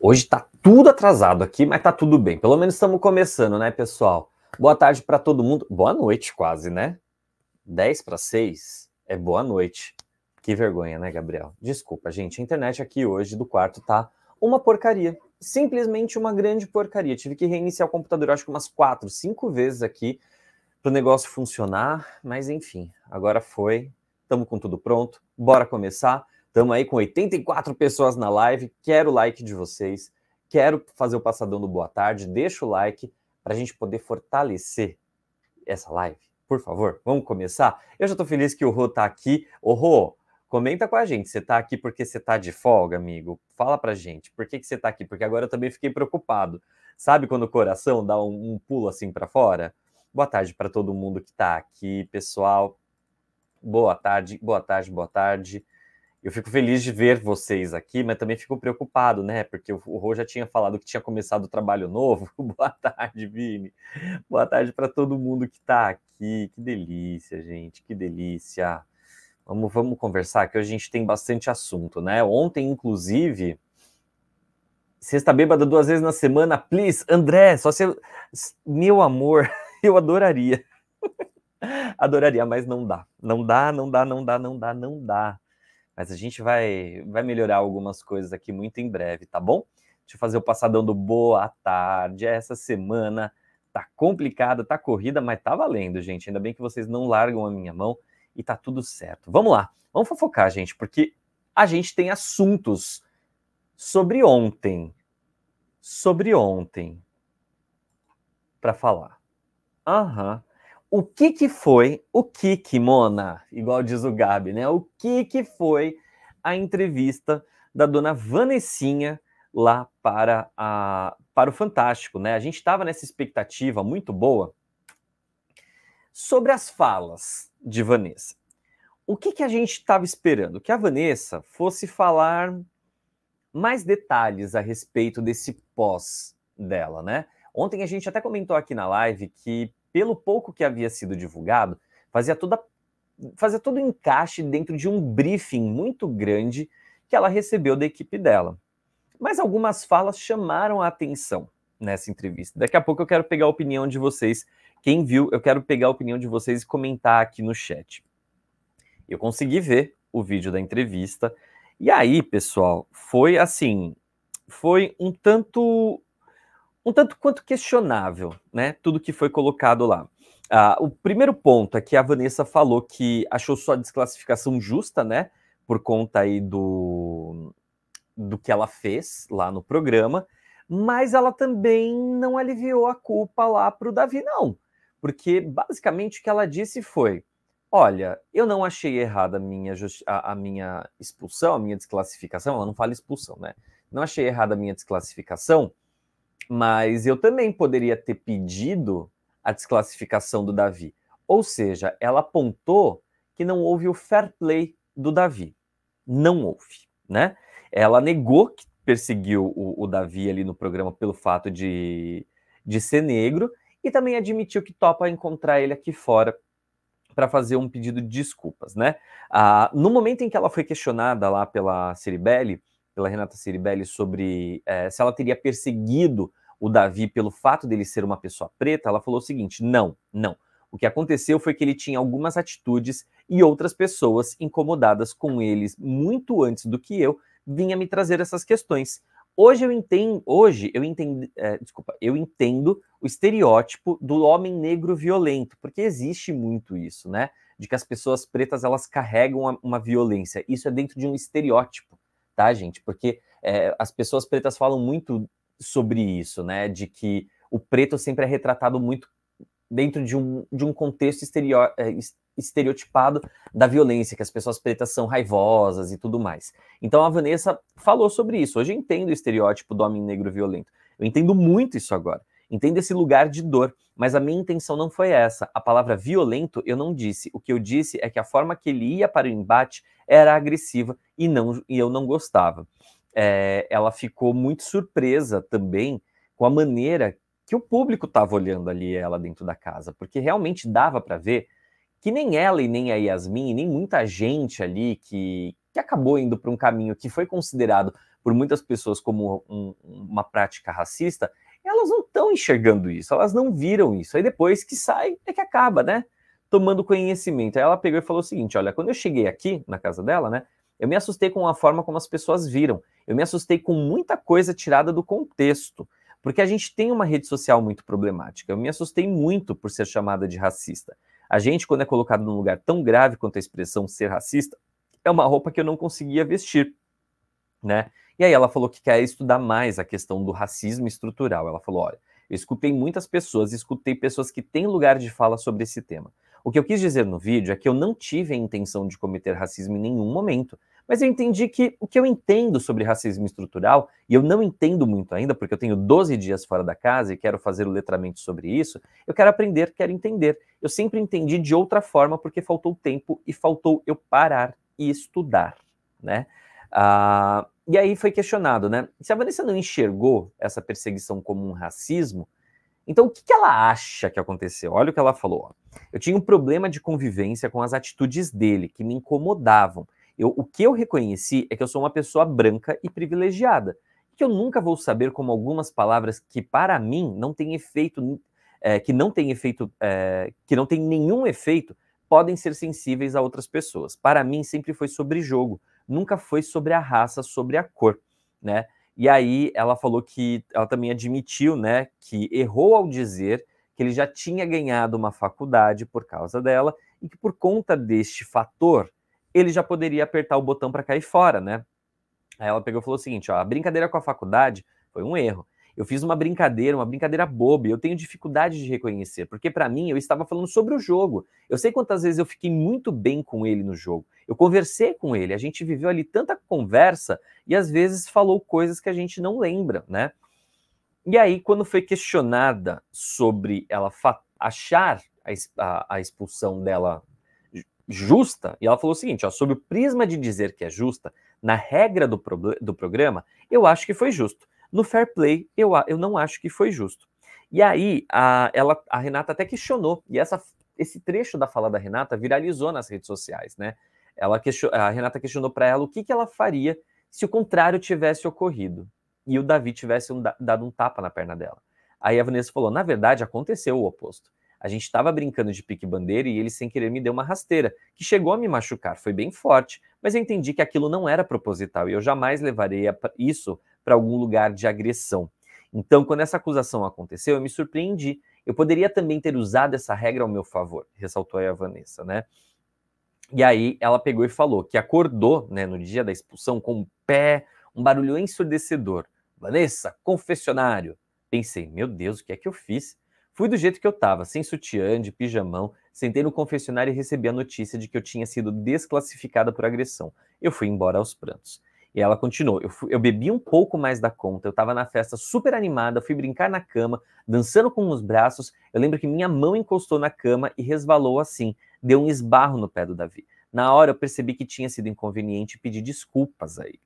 Hoje tá tudo atrasado aqui, mas tá tudo bem. Pelo menos estamos começando, né, pessoal? Boa tarde para todo mundo. Boa noite, quase, né? 10 para 6 é boa noite. Que vergonha, né, Gabriel? Desculpa, gente. A internet aqui hoje do quarto tá uma porcaria. Simplesmente uma grande porcaria. Tive que reiniciar o computador, acho que umas 4, 5 vezes aqui para o negócio funcionar. Mas enfim, agora foi. Estamos com tudo pronto. Bora começar. Estamos aí com 84 pessoas na live. Quero o like de vocês. Quero fazer o passadão do boa tarde. Deixa o like para a gente poder fortalecer essa live. Por favor, vamos começar? Eu já estou feliz que o Rô está aqui. Ô Rô, comenta com a gente. Você está aqui porque você está de folga, amigo? Fala a gente. Por que, que você está aqui? Porque agora eu também fiquei preocupado. Sabe quando o coração dá um, um pulo assim para fora? Boa tarde para todo mundo que está aqui, pessoal. Boa tarde, boa tarde, boa tarde eu fico feliz de ver vocês aqui, mas também fico preocupado, né? Porque o Rô já tinha falado que tinha começado o trabalho novo. Boa tarde, Vini. Boa tarde para todo mundo que está aqui. Que delícia, gente, que delícia. Vamos, vamos conversar, que hoje a gente tem bastante assunto, né? Ontem, inclusive, sexta bêbada duas vezes na semana, please, André, só se. Meu amor, eu adoraria. adoraria, mas não dá. Não dá, não dá, não dá, não dá, não dá mas a gente vai, vai melhorar algumas coisas aqui muito em breve, tá bom? Deixa eu fazer o passadão do boa tarde. Essa semana tá complicada, tá corrida, mas tá valendo, gente. Ainda bem que vocês não largam a minha mão e tá tudo certo. Vamos lá, vamos fofocar, gente, porque a gente tem assuntos sobre ontem. Sobre ontem. Para falar. Aham. Uhum o que que foi, o que que, Mona, igual diz o Gabi, né? O que que foi a entrevista da dona Vanessinha lá para, a, para o Fantástico, né? A gente estava nessa expectativa muito boa sobre as falas de Vanessa. O que que a gente estava esperando? Que a Vanessa fosse falar mais detalhes a respeito desse pós dela, né? Ontem a gente até comentou aqui na live que pelo pouco que havia sido divulgado, fazia toda fazia todo o encaixe dentro de um briefing muito grande que ela recebeu da equipe dela. Mas algumas falas chamaram a atenção nessa entrevista. Daqui a pouco eu quero pegar a opinião de vocês. Quem viu, eu quero pegar a opinião de vocês e comentar aqui no chat. Eu consegui ver o vídeo da entrevista. E aí, pessoal, foi assim, foi um tanto um tanto quanto questionável, né? Tudo que foi colocado lá. Ah, o primeiro ponto é que a Vanessa falou que achou sua desclassificação justa, né? Por conta aí do, do que ela fez lá no programa, mas ela também não aliviou a culpa lá para o Davi, não. Porque basicamente o que ela disse foi: olha, eu não achei errada a minha, a, a minha expulsão, a minha desclassificação, ela não fala expulsão, né? Não achei errada a minha desclassificação mas eu também poderia ter pedido a desclassificação do Davi. Ou seja, ela apontou que não houve o fair play do Davi. Não houve, né? Ela negou que perseguiu o, o Davi ali no programa pelo fato de, de ser negro e também admitiu que topa encontrar ele aqui fora para fazer um pedido de desculpas, né? Ah, no momento em que ela foi questionada lá pela Ciribelli, pela Renata Ciribelli sobre é, se ela teria perseguido o Davi pelo fato dele ser uma pessoa preta, ela falou o seguinte: não, não. O que aconteceu foi que ele tinha algumas atitudes e outras pessoas incomodadas com eles muito antes do que eu vinha me trazer essas questões. Hoje eu entendo, hoje eu entendo, é, desculpa, eu entendo o estereótipo do homem negro violento, porque existe muito isso, né? De que as pessoas pretas elas carregam uma, uma violência. Isso é dentro de um estereótipo tá, gente? Porque é, as pessoas pretas falam muito sobre isso, né? De que o preto sempre é retratado muito dentro de um, de um contexto exterior, é, estereotipado da violência, que as pessoas pretas são raivosas e tudo mais. Então a Vanessa falou sobre isso. Hoje eu entendo o estereótipo do homem negro violento. Eu entendo muito isso agora. Entenda esse lugar de dor, mas a minha intenção não foi essa. A palavra violento eu não disse. O que eu disse é que a forma que ele ia para o embate era agressiva e, não, e eu não gostava. É, ela ficou muito surpresa também com a maneira que o público estava olhando ali ela dentro da casa, porque realmente dava para ver que nem ela e nem a Yasmin, e nem muita gente ali que, que acabou indo para um caminho que foi considerado por muitas pessoas como um, uma prática racista, elas não estão enxergando isso, elas não viram isso. Aí depois que sai, é que acaba, né? Tomando conhecimento. Aí ela pegou e falou o seguinte: olha, quando eu cheguei aqui na casa dela, né? Eu me assustei com a forma como as pessoas viram. Eu me assustei com muita coisa tirada do contexto. Porque a gente tem uma rede social muito problemática. Eu me assustei muito por ser chamada de racista. A gente, quando é colocado num lugar tão grave quanto a expressão ser racista, é uma roupa que eu não conseguia vestir, né? E aí ela falou que quer estudar mais a questão do racismo estrutural. Ela falou: olha, eu escutei muitas pessoas, escutei pessoas que têm lugar de fala sobre esse tema. O que eu quis dizer no vídeo é que eu não tive a intenção de cometer racismo em nenhum momento, mas eu entendi que o que eu entendo sobre racismo estrutural, e eu não entendo muito ainda, porque eu tenho 12 dias fora da casa e quero fazer o letramento sobre isso, eu quero aprender, quero entender. Eu sempre entendi de outra forma porque faltou tempo e faltou eu parar e estudar, né? Ah, e aí foi questionado, né? Se a Vanessa não enxergou essa perseguição como um racismo, então o que, que ela acha que aconteceu? Olha o que ela falou. Eu tinha um problema de convivência com as atitudes dele, que me incomodavam. Eu, o que eu reconheci é que eu sou uma pessoa branca e privilegiada, que eu nunca vou saber como algumas palavras que para mim não têm efeito, é, que não têm efeito, é, que não tem nenhum efeito, podem ser sensíveis a outras pessoas. Para mim sempre foi sobre jogo nunca foi sobre a raça, sobre a cor, né? E aí ela falou que ela também admitiu, né, que errou ao dizer que ele já tinha ganhado uma faculdade por causa dela e que por conta deste fator ele já poderia apertar o botão para cair fora, né? Aí ela pegou e falou o seguinte, ó, a brincadeira com a faculdade foi um erro. Eu fiz uma brincadeira, uma brincadeira boba. Eu tenho dificuldade de reconhecer, porque para mim eu estava falando sobre o jogo. Eu sei quantas vezes eu fiquei muito bem com ele no jogo. Eu conversei com ele, a gente viveu ali tanta conversa e às vezes falou coisas que a gente não lembra, né? E aí, quando foi questionada sobre ela achar a, a expulsão dela justa, e ela falou o seguinte: ó, sob o prisma de dizer que é justa, na regra do, do programa, eu acho que foi justo. No fair play, eu, eu não acho que foi justo. E aí, a, ela, a Renata até questionou, e essa, esse trecho da fala da Renata viralizou nas redes sociais, né? Ela a Renata questionou para ela o que, que ela faria se o contrário tivesse ocorrido e o Davi tivesse um, dado um tapa na perna dela. Aí a Vanessa falou: na verdade, aconteceu o oposto. A gente estava brincando de pique-bandeira e ele, sem querer, me deu uma rasteira, que chegou a me machucar, foi bem forte, mas eu entendi que aquilo não era proposital e eu jamais levaria isso para algum lugar de agressão. Então, quando essa acusação aconteceu, eu me surpreendi. Eu poderia também ter usado essa regra ao meu favor, ressaltou a Vanessa, né? E aí ela pegou e falou que acordou, né, no dia da expulsão com o um pé, um barulho ensurdecedor. Vanessa, confessionário. Pensei, meu Deus, o que é que eu fiz? Fui do jeito que eu estava, sem sutiã, de pijamão, sentei no confessionário e recebi a notícia de que eu tinha sido desclassificada por agressão. Eu fui embora aos prantos. E ela continuou. Eu, fui, eu bebi um pouco mais da conta, eu estava na festa super animada, fui brincar na cama, dançando com os braços. Eu lembro que minha mão encostou na cama e resvalou assim, deu um esbarro no pé do Davi. Na hora eu percebi que tinha sido inconveniente e pedi desculpas a ele.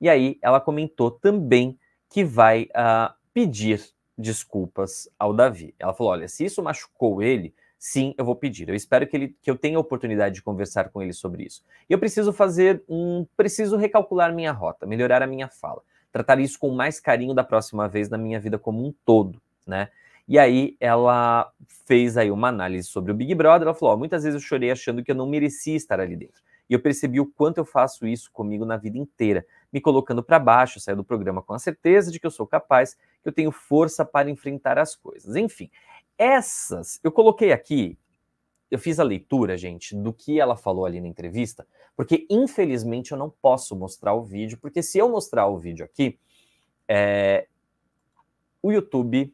E aí ela comentou também que vai uh, pedir desculpas ao Davi. Ela falou: olha, se isso machucou ele, sim, eu vou pedir. Eu espero que, ele, que eu tenha a oportunidade de conversar com ele sobre isso. E eu preciso fazer um. Preciso recalcular minha rota, melhorar a minha fala, tratar isso com mais carinho da próxima vez na minha vida como um todo, né? E aí ela fez aí uma análise sobre o Big Brother. Ela falou: oh, muitas vezes eu chorei achando que eu não merecia estar ali dentro. E eu percebi o quanto eu faço isso comigo na vida inteira, me colocando para baixo, saio do programa com a certeza de que eu sou capaz, que eu tenho força para enfrentar as coisas. Enfim, essas, eu coloquei aqui, eu fiz a leitura, gente, do que ela falou ali na entrevista, porque infelizmente eu não posso mostrar o vídeo, porque se eu mostrar o vídeo aqui, é, o YouTube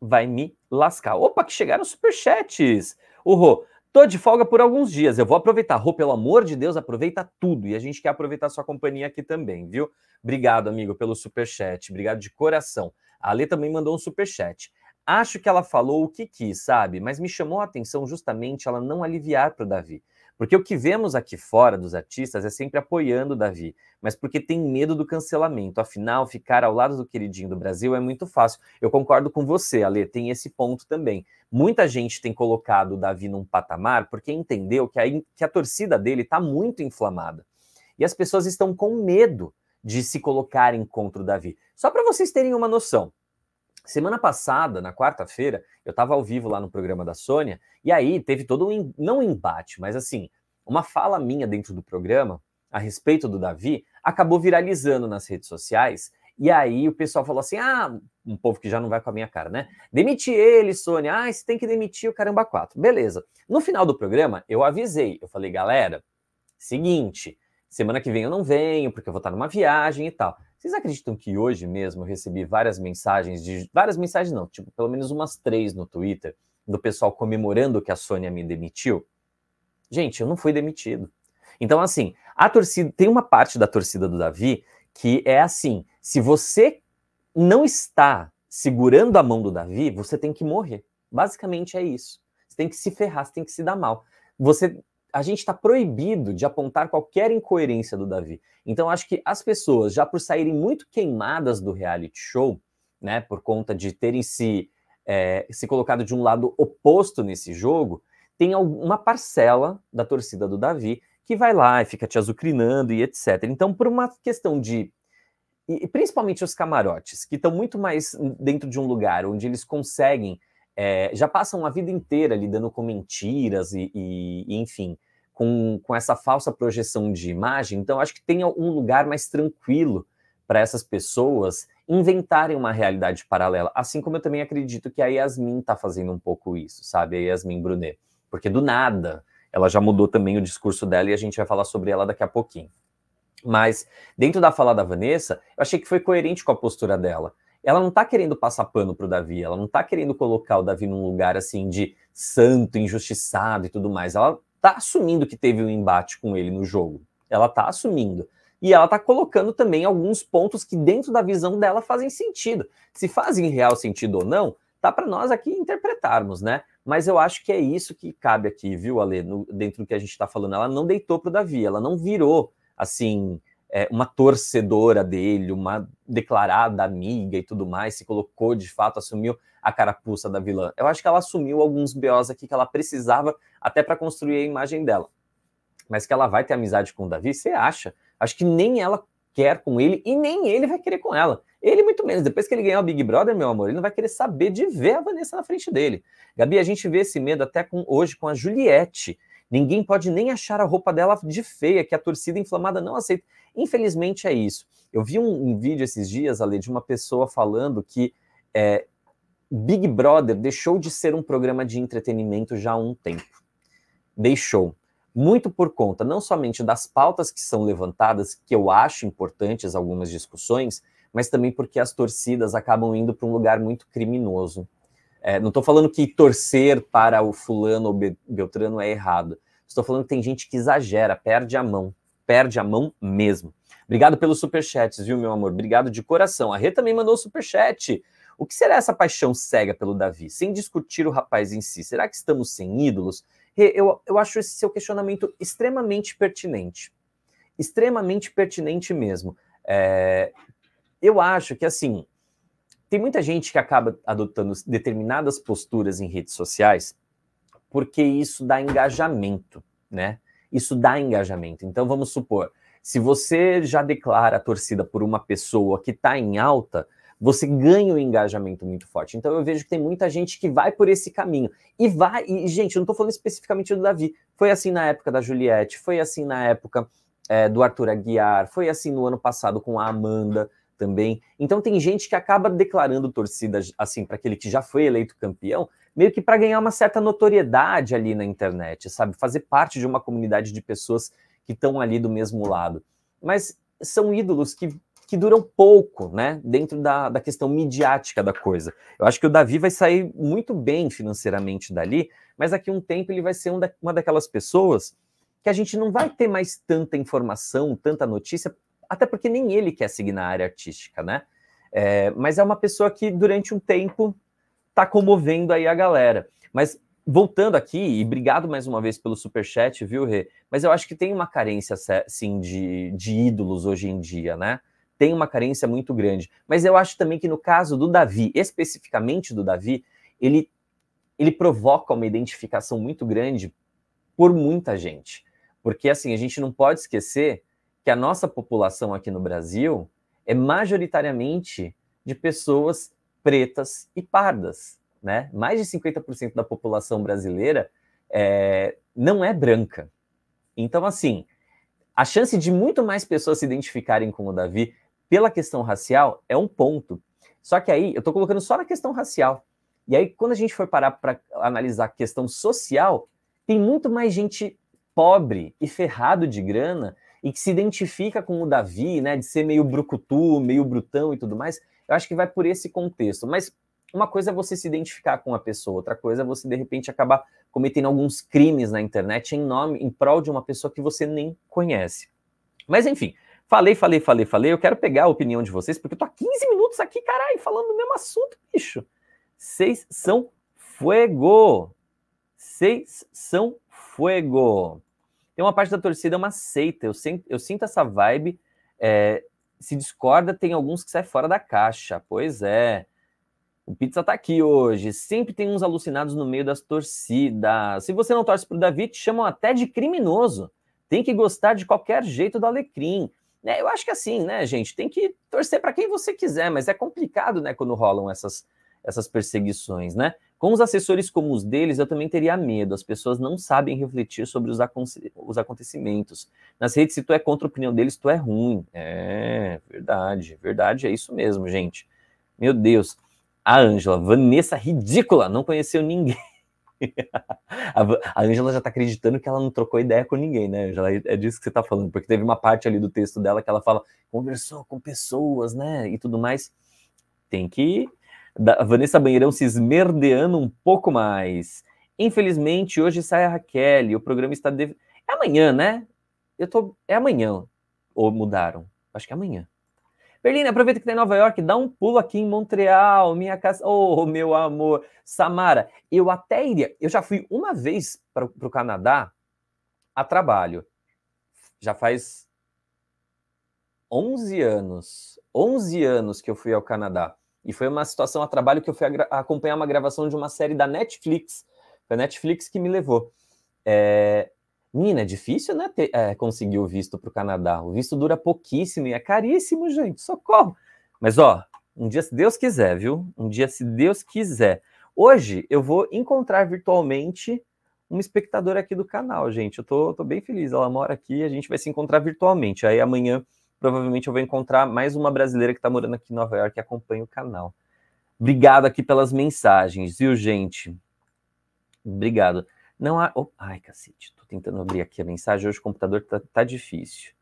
vai me lascar. Opa, que chegaram superchats! O Rô, tô de folga por alguns dias, eu vou aproveitar. Rô, pelo amor de Deus, aproveita tudo. E a gente quer aproveitar sua companhia aqui também, viu? Obrigado, amigo, pelo superchat. Obrigado de coração. A Ale também mandou um superchat. Acho que ela falou o que quis, sabe? Mas me chamou a atenção justamente ela não aliviar para o Davi. Porque o que vemos aqui fora dos artistas é sempre apoiando o Davi, mas porque tem medo do cancelamento. Afinal, ficar ao lado do queridinho do Brasil é muito fácil. Eu concordo com você, Ale, tem esse ponto também. Muita gente tem colocado o Davi num patamar porque entendeu que a, que a torcida dele está muito inflamada. E as pessoas estão com medo de se colocarem contra o Davi. Só para vocês terem uma noção, Semana passada, na quarta-feira, eu estava ao vivo lá no programa da Sônia, e aí teve todo um, não um embate, mas assim, uma fala minha dentro do programa a respeito do Davi acabou viralizando nas redes sociais. E aí o pessoal falou assim: ah, um povo que já não vai com a minha cara, né? Demite ele, Sônia. Ah, você tem que demitir o caramba quatro Beleza. No final do programa, eu avisei. Eu falei, galera, seguinte, semana que vem eu não venho, porque eu vou estar numa viagem e tal. Vocês acreditam que hoje mesmo eu recebi várias mensagens de várias mensagens não, tipo, pelo menos umas três no Twitter do pessoal comemorando que a Sônia me demitiu? Gente, eu não fui demitido. Então assim, a torcida tem uma parte da torcida do Davi que é assim, se você não está segurando a mão do Davi, você tem que morrer. Basicamente é isso. Você tem que se ferrar, você tem que se dar mal. Você a gente está proibido de apontar qualquer incoerência do Davi. Então, acho que as pessoas, já por saírem muito queimadas do reality show, né, por conta de terem se, é, se colocado de um lado oposto nesse jogo, tem uma parcela da torcida do Davi que vai lá e fica te azucrinando e etc. Então, por uma questão de. E principalmente os camarotes, que estão muito mais dentro de um lugar onde eles conseguem é, já passam a vida inteira lidando com mentiras e, e, enfim, com, com essa falsa projeção de imagem. Então, acho que tem um lugar mais tranquilo para essas pessoas inventarem uma realidade paralela. Assim como eu também acredito que a Yasmin está fazendo um pouco isso, sabe? A Yasmin Brunet. Porque do nada ela já mudou também o discurso dela e a gente vai falar sobre ela daqui a pouquinho. Mas dentro da fala da Vanessa, eu achei que foi coerente com a postura dela ela não tá querendo passar pano pro Davi, ela não tá querendo colocar o Davi num lugar assim de santo, injustiçado e tudo mais. Ela tá assumindo que teve um embate com ele no jogo. Ela tá assumindo. E ela tá colocando também alguns pontos que dentro da visão dela fazem sentido. Se fazem real sentido ou não, tá para nós aqui interpretarmos, né? Mas eu acho que é isso que cabe aqui, viu, Ale? No, dentro do que a gente tá falando. Ela não deitou pro Davi, ela não virou assim, é, uma torcedora dele, uma declarada amiga e tudo mais, se colocou de fato, assumiu a carapuça da vilã. Eu acho que ela assumiu alguns BOs aqui que ela precisava até para construir a imagem dela. Mas que ela vai ter amizade com o Davi, você acha? Acho que nem ela quer com ele e nem ele vai querer com ela. Ele, muito menos, depois que ele ganhar o Big Brother, meu amor, ele não vai querer saber de ver a Vanessa na frente dele. Gabi, a gente vê esse medo até com, hoje com a Juliette, Ninguém pode nem achar a roupa dela de feia, que a torcida inflamada não aceita. Infelizmente é isso. Eu vi um, um vídeo esses dias, Ale, de uma pessoa falando que é, Big Brother deixou de ser um programa de entretenimento já há um tempo. Deixou. Muito por conta não somente das pautas que são levantadas, que eu acho importantes algumas discussões, mas também porque as torcidas acabam indo para um lugar muito criminoso. É, não estou falando que torcer para o fulano ou beltrano é errado. Estou falando que tem gente que exagera, perde a mão. Perde a mão mesmo. Obrigado pelos superchats, viu, meu amor? Obrigado de coração. A Rê também mandou superchat. O que será essa paixão cega pelo Davi? Sem discutir o rapaz em si, será que estamos sem ídolos? Rê, eu, eu acho esse seu questionamento extremamente pertinente. Extremamente pertinente mesmo. É, eu acho que, assim, tem muita gente que acaba adotando determinadas posturas em redes sociais porque isso dá engajamento, né? Isso dá engajamento. Então vamos supor, se você já declara a torcida por uma pessoa que está em alta, você ganha um engajamento muito forte. Então eu vejo que tem muita gente que vai por esse caminho. E vai, e, gente, eu não estou falando especificamente do Davi. Foi assim na época da Juliette, foi assim na época é, do Arthur Aguiar, foi assim no ano passado com a Amanda também. Então tem gente que acaba declarando torcida assim para aquele que já foi eleito campeão, meio que para ganhar uma certa notoriedade ali na internet, sabe? Fazer parte de uma comunidade de pessoas que estão ali do mesmo lado. Mas são ídolos que que duram pouco, né? Dentro da, da questão midiática da coisa. Eu acho que o Davi vai sair muito bem financeiramente dali, mas daqui a um tempo ele vai ser um da, uma daquelas pessoas que a gente não vai ter mais tanta informação, tanta notícia, até porque nem ele quer seguir na área artística, né? É, mas é uma pessoa que durante um tempo tá comovendo aí a galera. Mas voltando aqui, e obrigado mais uma vez pelo super chat, viu, Rê? Mas eu acho que tem uma carência, assim, de, de ídolos hoje em dia, né? Tem uma carência muito grande. Mas eu acho também que no caso do Davi, especificamente do Davi, ele, ele provoca uma identificação muito grande por muita gente. Porque, assim, a gente não pode esquecer que a nossa população aqui no Brasil é majoritariamente de pessoas pretas e pardas. Né? Mais de 50% da população brasileira é, não é branca. Então, assim, a chance de muito mais pessoas se identificarem com o Davi pela questão racial é um ponto. Só que aí eu estou colocando só na questão racial. E aí, quando a gente for parar para analisar a questão social, tem muito mais gente pobre e ferrado de grana e que se identifica com o Davi, né, de ser meio brucutu, meio brutão e tudo mais, eu acho que vai por esse contexto. Mas uma coisa é você se identificar com a pessoa, outra coisa é você de repente acabar cometendo alguns crimes na internet em nome, em prol de uma pessoa que você nem conhece. Mas enfim, falei, falei, falei, falei. Eu quero pegar a opinião de vocês, porque eu tô há 15 minutos aqui, caralho, falando do mesmo assunto, bicho. Vocês são fogo, Vocês são fogo tem uma parte da torcida, é uma seita. Eu, sinto, eu sinto essa vibe. É, se discorda, tem alguns que saem fora da caixa. Pois é. O Pizza tá aqui hoje. Sempre tem uns alucinados no meio das torcidas. Se você não torce pro Davi, te chamam até de criminoso. Tem que gostar de qualquer jeito do Alecrim. É, eu acho que é assim, né, gente? Tem que torcer para quem você quiser, mas é complicado, né, quando rolam essas, essas perseguições, né? Com os assessores como os deles, eu também teria medo. As pessoas não sabem refletir sobre os, os acontecimentos. Nas redes, se tu é contra a opinião deles, tu é ruim. É, verdade, verdade, é isso mesmo, gente. Meu Deus. A Ângela, Vanessa ridícula, não conheceu ninguém. a Ângela já tá acreditando que ela não trocou ideia com ninguém, né, Angela? É, é disso que você tá falando, porque teve uma parte ali do texto dela que ela fala, conversou com pessoas, né, e tudo mais. Tem que da Vanessa Banheirão se esmerdeando um pouco mais. Infelizmente, hoje sai a Raquel, o programa está. De... É amanhã, né? Eu tô. É amanhã. Ou mudaram? Acho que é amanhã. Berlina, aproveita que tá em Nova York, dá um pulo aqui em Montreal, minha casa. Oh, meu amor. Samara, eu até iria. Eu já fui uma vez para o Canadá a trabalho. Já faz 11 anos. 11 anos que eu fui ao Canadá. E foi uma situação a trabalho que eu fui acompanhar uma gravação de uma série da Netflix. Foi a Netflix que me levou. É... é difícil, né, ter, é, conseguir o visto para o Canadá. O visto dura pouquíssimo e é caríssimo, gente. Socorro! Mas, ó, um dia, se Deus quiser, viu? Um dia, se Deus quiser. Hoje, eu vou encontrar virtualmente uma espectadora aqui do canal, gente. Eu tô, tô bem feliz. Ela mora aqui a gente vai se encontrar virtualmente. Aí, amanhã provavelmente eu vou encontrar mais uma brasileira que está morando aqui em Nova York que acompanha o canal. Obrigado aqui pelas mensagens, viu, gente? Obrigado. Não há. Oh, ai, cacete, estou tentando abrir aqui a mensagem. Hoje o computador tá, tá difícil.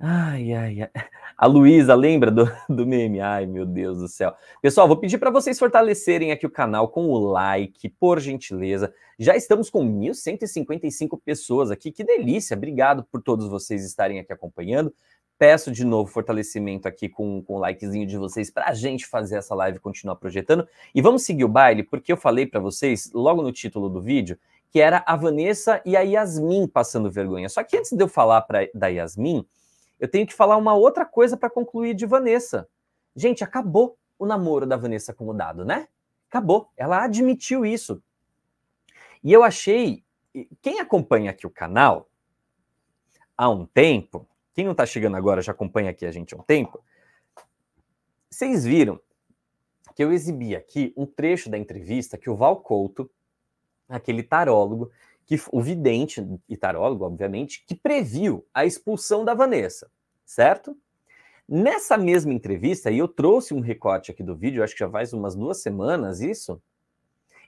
Ai, ai, ai. A Luísa, lembra do, do meme? Ai, meu Deus do céu. Pessoal, vou pedir para vocês fortalecerem aqui o canal com o like, por gentileza. Já estamos com 1.155 pessoas aqui. Que delícia. Obrigado por todos vocês estarem aqui acompanhando. Peço de novo fortalecimento aqui com, com o likezinho de vocês para a gente fazer essa live continuar projetando. E vamos seguir o baile, porque eu falei para vocês logo no título do vídeo que era a Vanessa e a Yasmin passando vergonha. Só que antes de eu falar pra, da Yasmin, eu tenho que falar uma outra coisa para concluir de Vanessa. Gente, acabou o namoro da Vanessa com o Dado, né? Acabou. Ela admitiu isso. E eu achei. Quem acompanha aqui o canal há um tempo quem não está chegando agora, já acompanha aqui a gente há um tempo. Vocês viram que eu exibi aqui um trecho da entrevista que o Val Couto, aquele tarólogo, que o vidente e tarólogo, obviamente, que previu a expulsão da Vanessa, certo? Nessa mesma entrevista, e eu trouxe um recorte aqui do vídeo, acho que já faz umas duas semanas isso,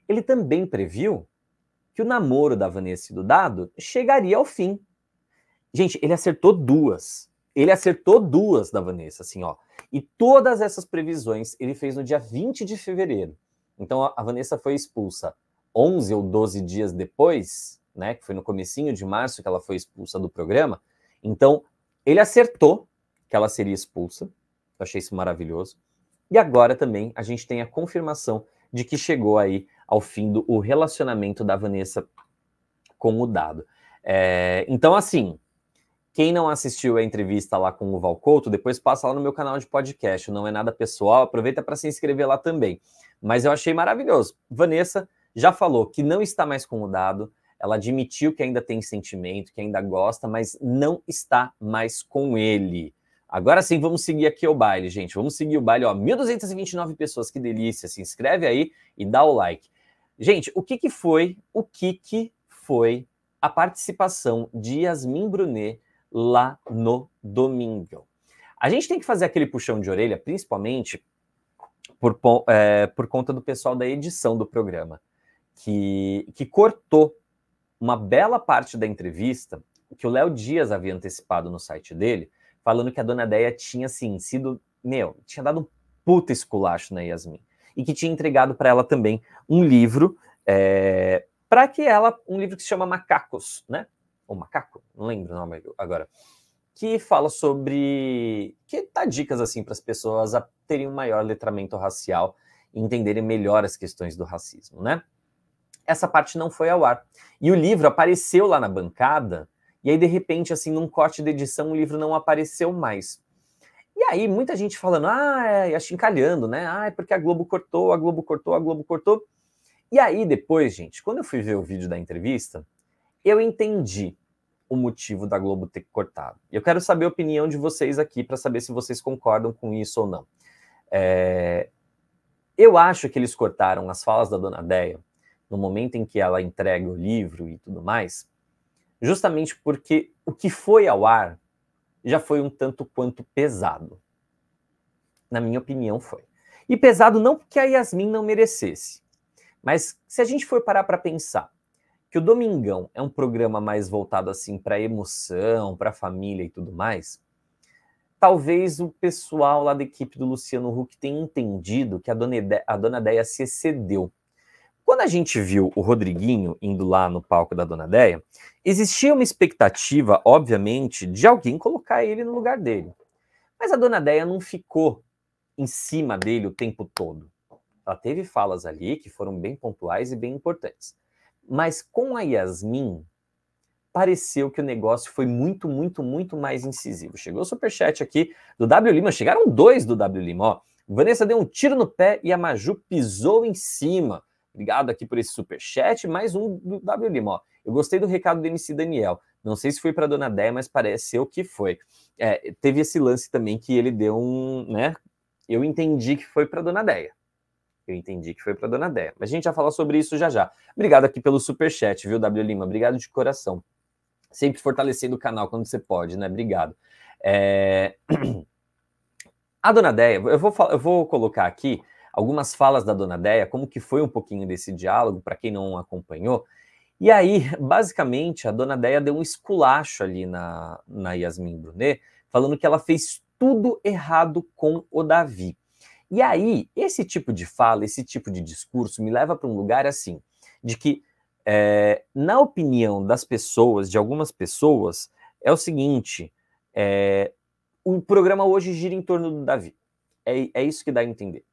ele também previu que o namoro da Vanessa e do Dado chegaria ao fim. Gente, ele acertou duas. Ele acertou duas da Vanessa, assim, ó. E todas essas previsões ele fez no dia 20 de fevereiro. Então a Vanessa foi expulsa 11 ou 12 dias depois, né, que foi no comecinho de março que ela foi expulsa do programa. Então ele acertou que ela seria expulsa. Eu achei isso maravilhoso. E agora também a gente tem a confirmação de que chegou aí ao fim do o relacionamento da Vanessa com o Dado. É, então assim, quem não assistiu a entrevista lá com o Couto, depois passa lá no meu canal de podcast. Não é nada pessoal, aproveita para se inscrever lá também. Mas eu achei maravilhoso. Vanessa já falou que não está mais com o dado, ela admitiu que ainda tem sentimento, que ainda gosta, mas não está mais com ele. Agora sim, vamos seguir aqui o baile, gente. Vamos seguir o baile, ó. 1.229 pessoas, que delícia. Se inscreve aí e dá o like. Gente, o que que foi, o que que foi a participação de Yasmin Brunet lá no domingo. A gente tem que fazer aquele puxão de orelha, principalmente por, é, por conta do pessoal da edição do programa, que, que cortou uma bela parte da entrevista que o Léo Dias havia antecipado no site dele, falando que a dona Deia tinha, assim, sido, meu, tinha dado um puta esculacho na Yasmin. E que tinha entregado para ela também um livro, é, para que ela, um livro que se chama Macacos, né? ou macaco, não lembro o nome agora, que fala sobre. que dá dicas assim para as pessoas a terem um maior letramento racial e entenderem melhor as questões do racismo, né? Essa parte não foi ao ar. E o livro apareceu lá na bancada, e aí, de repente, assim, num corte de edição, o livro não apareceu mais. E aí, muita gente falando, ah, é, achincalhando, né? Ah, é porque a Globo cortou, a Globo cortou, a Globo cortou. E aí, depois, gente, quando eu fui ver o vídeo da entrevista, eu entendi o motivo da Globo ter cortado. Eu quero saber a opinião de vocês aqui para saber se vocês concordam com isso ou não. É... Eu acho que eles cortaram as falas da Dona Deia no momento em que ela entrega o livro e tudo mais, justamente porque o que foi ao ar já foi um tanto quanto pesado. Na minha opinião, foi. E pesado não porque a Yasmin não merecesse, mas se a gente for parar para pensar, que o Domingão é um programa mais voltado assim para emoção, para família e tudo mais, talvez o pessoal lá da equipe do Luciano Huck tenha entendido que a dona, Ide a dona Deia se excedeu. Quando a gente viu o Rodriguinho indo lá no palco da Dona Deia, existia uma expectativa, obviamente, de alguém colocar ele no lugar dele. Mas a Dona Deia não ficou em cima dele o tempo todo. Ela teve falas ali que foram bem pontuais e bem importantes. Mas com a Yasmin, pareceu que o negócio foi muito, muito, muito mais incisivo. Chegou o superchat aqui do W Lima, chegaram dois do W Lima, ó. Vanessa deu um tiro no pé e a Maju pisou em cima. Obrigado aqui por esse superchat, mais um do W Lima, ó. Eu gostei do recado do MC Daniel. Não sei se foi para Dona Déia, mas pareceu que foi. É, teve esse lance também que ele deu um, né? Eu entendi que foi para Dona Déia. Eu entendi que foi para Dona Déia. Mas a gente já fala sobre isso já já. Obrigado aqui pelo super chat, viu, W Lima? Obrigado de coração. Sempre fortalecendo o canal quando você pode, né? Obrigado. É... A Dona Déia, eu vou, eu vou colocar aqui algumas falas da Dona Déia, como que foi um pouquinho desse diálogo, para quem não acompanhou. E aí, basicamente, a Dona Déia deu um esculacho ali na, na Yasmin Brunet, falando que ela fez tudo errado com o Davi. E aí, esse tipo de fala, esse tipo de discurso me leva para um lugar assim, de que, é, na opinião das pessoas, de algumas pessoas, é o seguinte: é, o programa hoje gira em torno do Davi. É, é isso que dá a entender.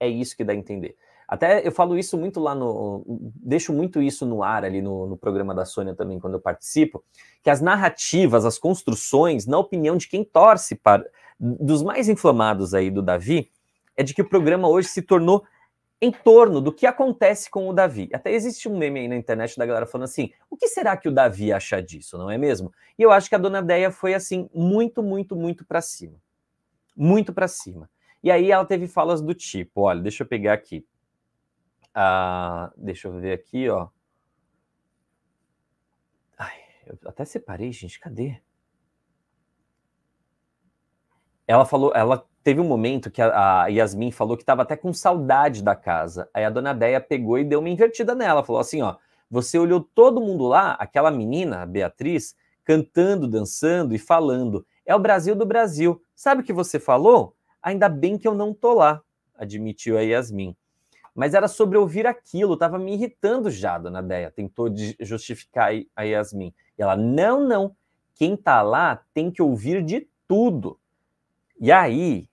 É isso que dá a entender. Até eu falo isso muito lá no. Deixo muito isso no ar ali no, no, programa da Sônia também, quando eu participo, que as narrativas, as construções, na opinião de quem torce para. dos mais inflamados aí do Davi, é de que o programa hoje se tornou em torno do que acontece com o Davi. Até existe um meme aí na internet da galera falando assim: o que será que o Davi acha disso, não é mesmo? E eu acho que a dona Deia foi assim, muito, muito, muito para cima. Muito para cima. E aí ela teve falas do tipo: olha, deixa eu pegar aqui. Ah, deixa eu ver aqui, ó. Ai, eu até separei, gente, cadê? Ela falou, ela teve um momento que a, a Yasmin falou que estava até com saudade da casa. Aí a dona Deia pegou e deu uma invertida nela, falou assim, ó, você olhou todo mundo lá, aquela menina, a Beatriz, cantando, dançando e falando. É o Brasil do Brasil. Sabe o que você falou? Ainda bem que eu não tô lá, admitiu a Yasmin. Mas era sobre ouvir aquilo, estava me irritando já, dona Deia, tentou justificar a Yasmin. E ela, não, não, quem tá lá tem que ouvir de tudo. E aí,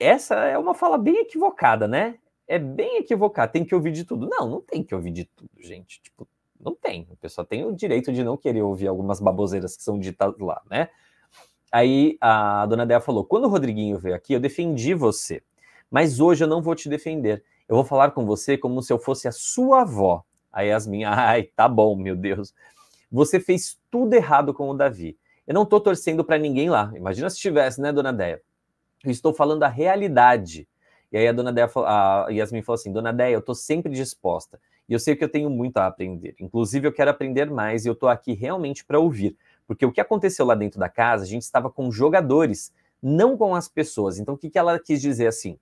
essa é uma fala bem equivocada, né? É bem equivocada, tem que ouvir de tudo. Não, não tem que ouvir de tudo, gente. Tipo, não tem. O pessoal tem o direito de não querer ouvir algumas baboseiras que são ditas lá, né? Aí a dona Dea falou: quando o Rodriguinho veio aqui, eu defendi você, mas hoje eu não vou te defender. Eu vou falar com você como se eu fosse a sua avó. Aí Yasmin, ai, tá bom, meu Deus. Você fez tudo errado com o Davi. Eu não tô torcendo para ninguém lá. Imagina se tivesse, né, dona Dea? Eu estou falando a realidade. E aí a dona Deia, a Yasmin falou assim: Dona Deia, eu estou sempre disposta. E eu sei que eu tenho muito a aprender. Inclusive, eu quero aprender mais e eu estou aqui realmente para ouvir. Porque o que aconteceu lá dentro da casa, a gente estava com jogadores, não com as pessoas. Então, o que, que ela quis dizer assim?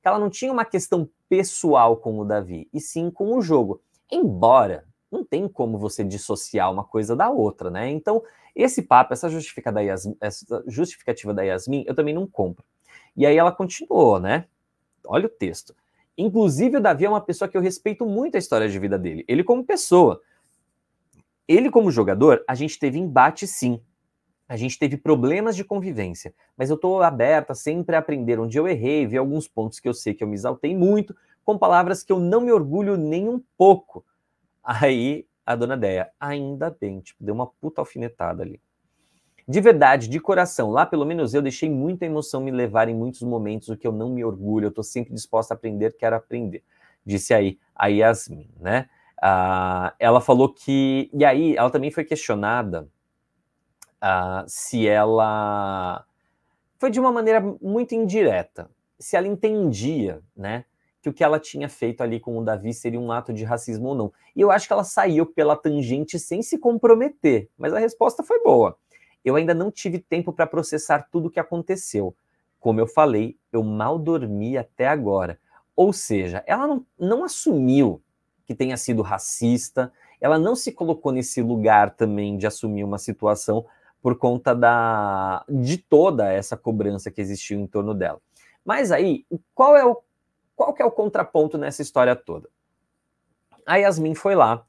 Que ela não tinha uma questão pessoal com o Davi, e sim com o jogo. Embora não tem como você dissociar uma coisa da outra, né? Então, esse papo, essa, da Yasmin, essa justificativa da Yasmin, eu também não compro. E aí ela continuou, né? Olha o texto. Inclusive, o Davi é uma pessoa que eu respeito muito a história de vida dele. Ele, como pessoa. Ele, como jogador, a gente teve embate sim. A gente teve problemas de convivência. Mas eu estou aberta sempre a aprender onde eu errei, ver alguns pontos que eu sei que eu me exaltei muito, com palavras que eu não me orgulho nem um pouco. Aí a dona Deia, ainda bem, tipo, deu uma puta alfinetada ali. De verdade, de coração, lá pelo menos eu deixei muita emoção me levar em muitos momentos, o que eu não me orgulho, eu estou sempre disposta a aprender, quero aprender, disse aí a Yasmin, né? Ah, ela falou que. E aí, ela também foi questionada ah, se ela. Foi de uma maneira muito indireta, se ela entendia, né? que o que ela tinha feito ali com o Davi seria um ato de racismo ou não. E eu acho que ela saiu pela tangente sem se comprometer, mas a resposta foi boa. Eu ainda não tive tempo para processar tudo o que aconteceu. Como eu falei, eu mal dormi até agora. Ou seja, ela não, não assumiu que tenha sido racista, ela não se colocou nesse lugar também de assumir uma situação por conta da, de toda essa cobrança que existiu em torno dela. Mas aí, qual é o qual que é o contraponto nessa história toda? A Yasmin foi lá,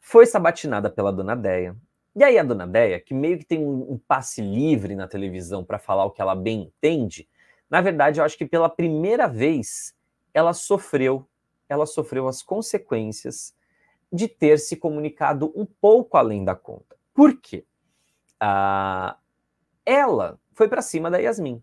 foi sabatinada pela dona Deia, e aí a dona Deia, que meio que tem um passe livre na televisão para falar o que ela bem entende, na verdade eu acho que pela primeira vez ela sofreu, ela sofreu as consequências de ter se comunicado um pouco além da conta. Por quê? Ah, ela foi para cima da Yasmin.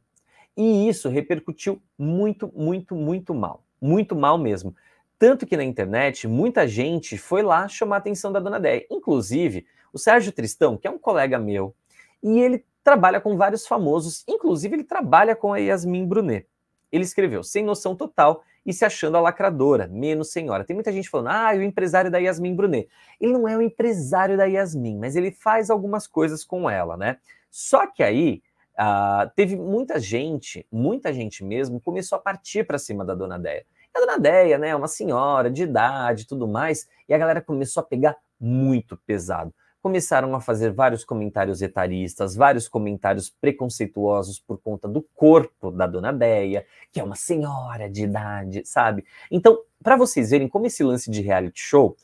E isso repercutiu muito, muito, muito mal. Muito mal mesmo. Tanto que na internet, muita gente foi lá chamar a atenção da Dona Déia. Inclusive, o Sérgio Tristão, que é um colega meu, e ele trabalha com vários famosos, inclusive ele trabalha com a Yasmin Brunet. Ele escreveu Sem Noção Total e se achando a lacradora, menos senhora. Tem muita gente falando, ah, o empresário da Yasmin Brunet. Ele não é o empresário da Yasmin, mas ele faz algumas coisas com ela, né? Só que aí uh, teve muita gente, muita gente mesmo, começou a partir para cima da Dona Deia. E a Dona Deia, né, É uma senhora de idade e tudo mais, e a galera começou a pegar muito pesado começaram a fazer vários comentários etaristas, vários comentários preconceituosos por conta do corpo da dona Deia, que é uma senhora de idade, sabe? Então, para vocês verem como esse lance de reality show,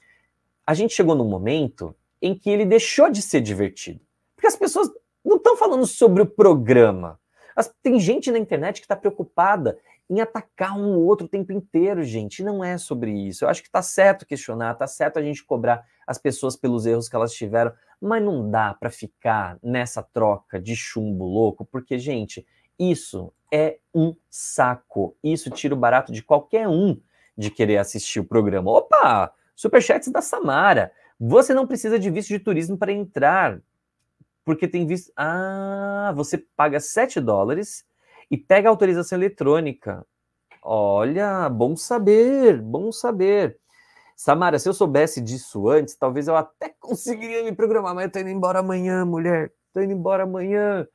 a gente chegou num momento em que ele deixou de ser divertido. Porque as pessoas não estão falando sobre o programa. As, tem gente na internet que está preocupada em atacar um outro o tempo inteiro, gente. Não é sobre isso. Eu acho que tá certo questionar, tá certo a gente cobrar as pessoas pelos erros que elas tiveram, mas não dá para ficar nessa troca de chumbo louco, porque, gente, isso é um saco. Isso tira o barato de qualquer um de querer assistir o programa. Opa! Superchats da Samara. Você não precisa de visto de turismo para entrar, porque tem visto. Ah, você paga 7 dólares e pega a autorização eletrônica. Olha, bom saber, bom saber. Samara, se eu soubesse disso antes, talvez eu até conseguiria me programar, mas eu tô indo embora amanhã, mulher. Tô indo embora amanhã.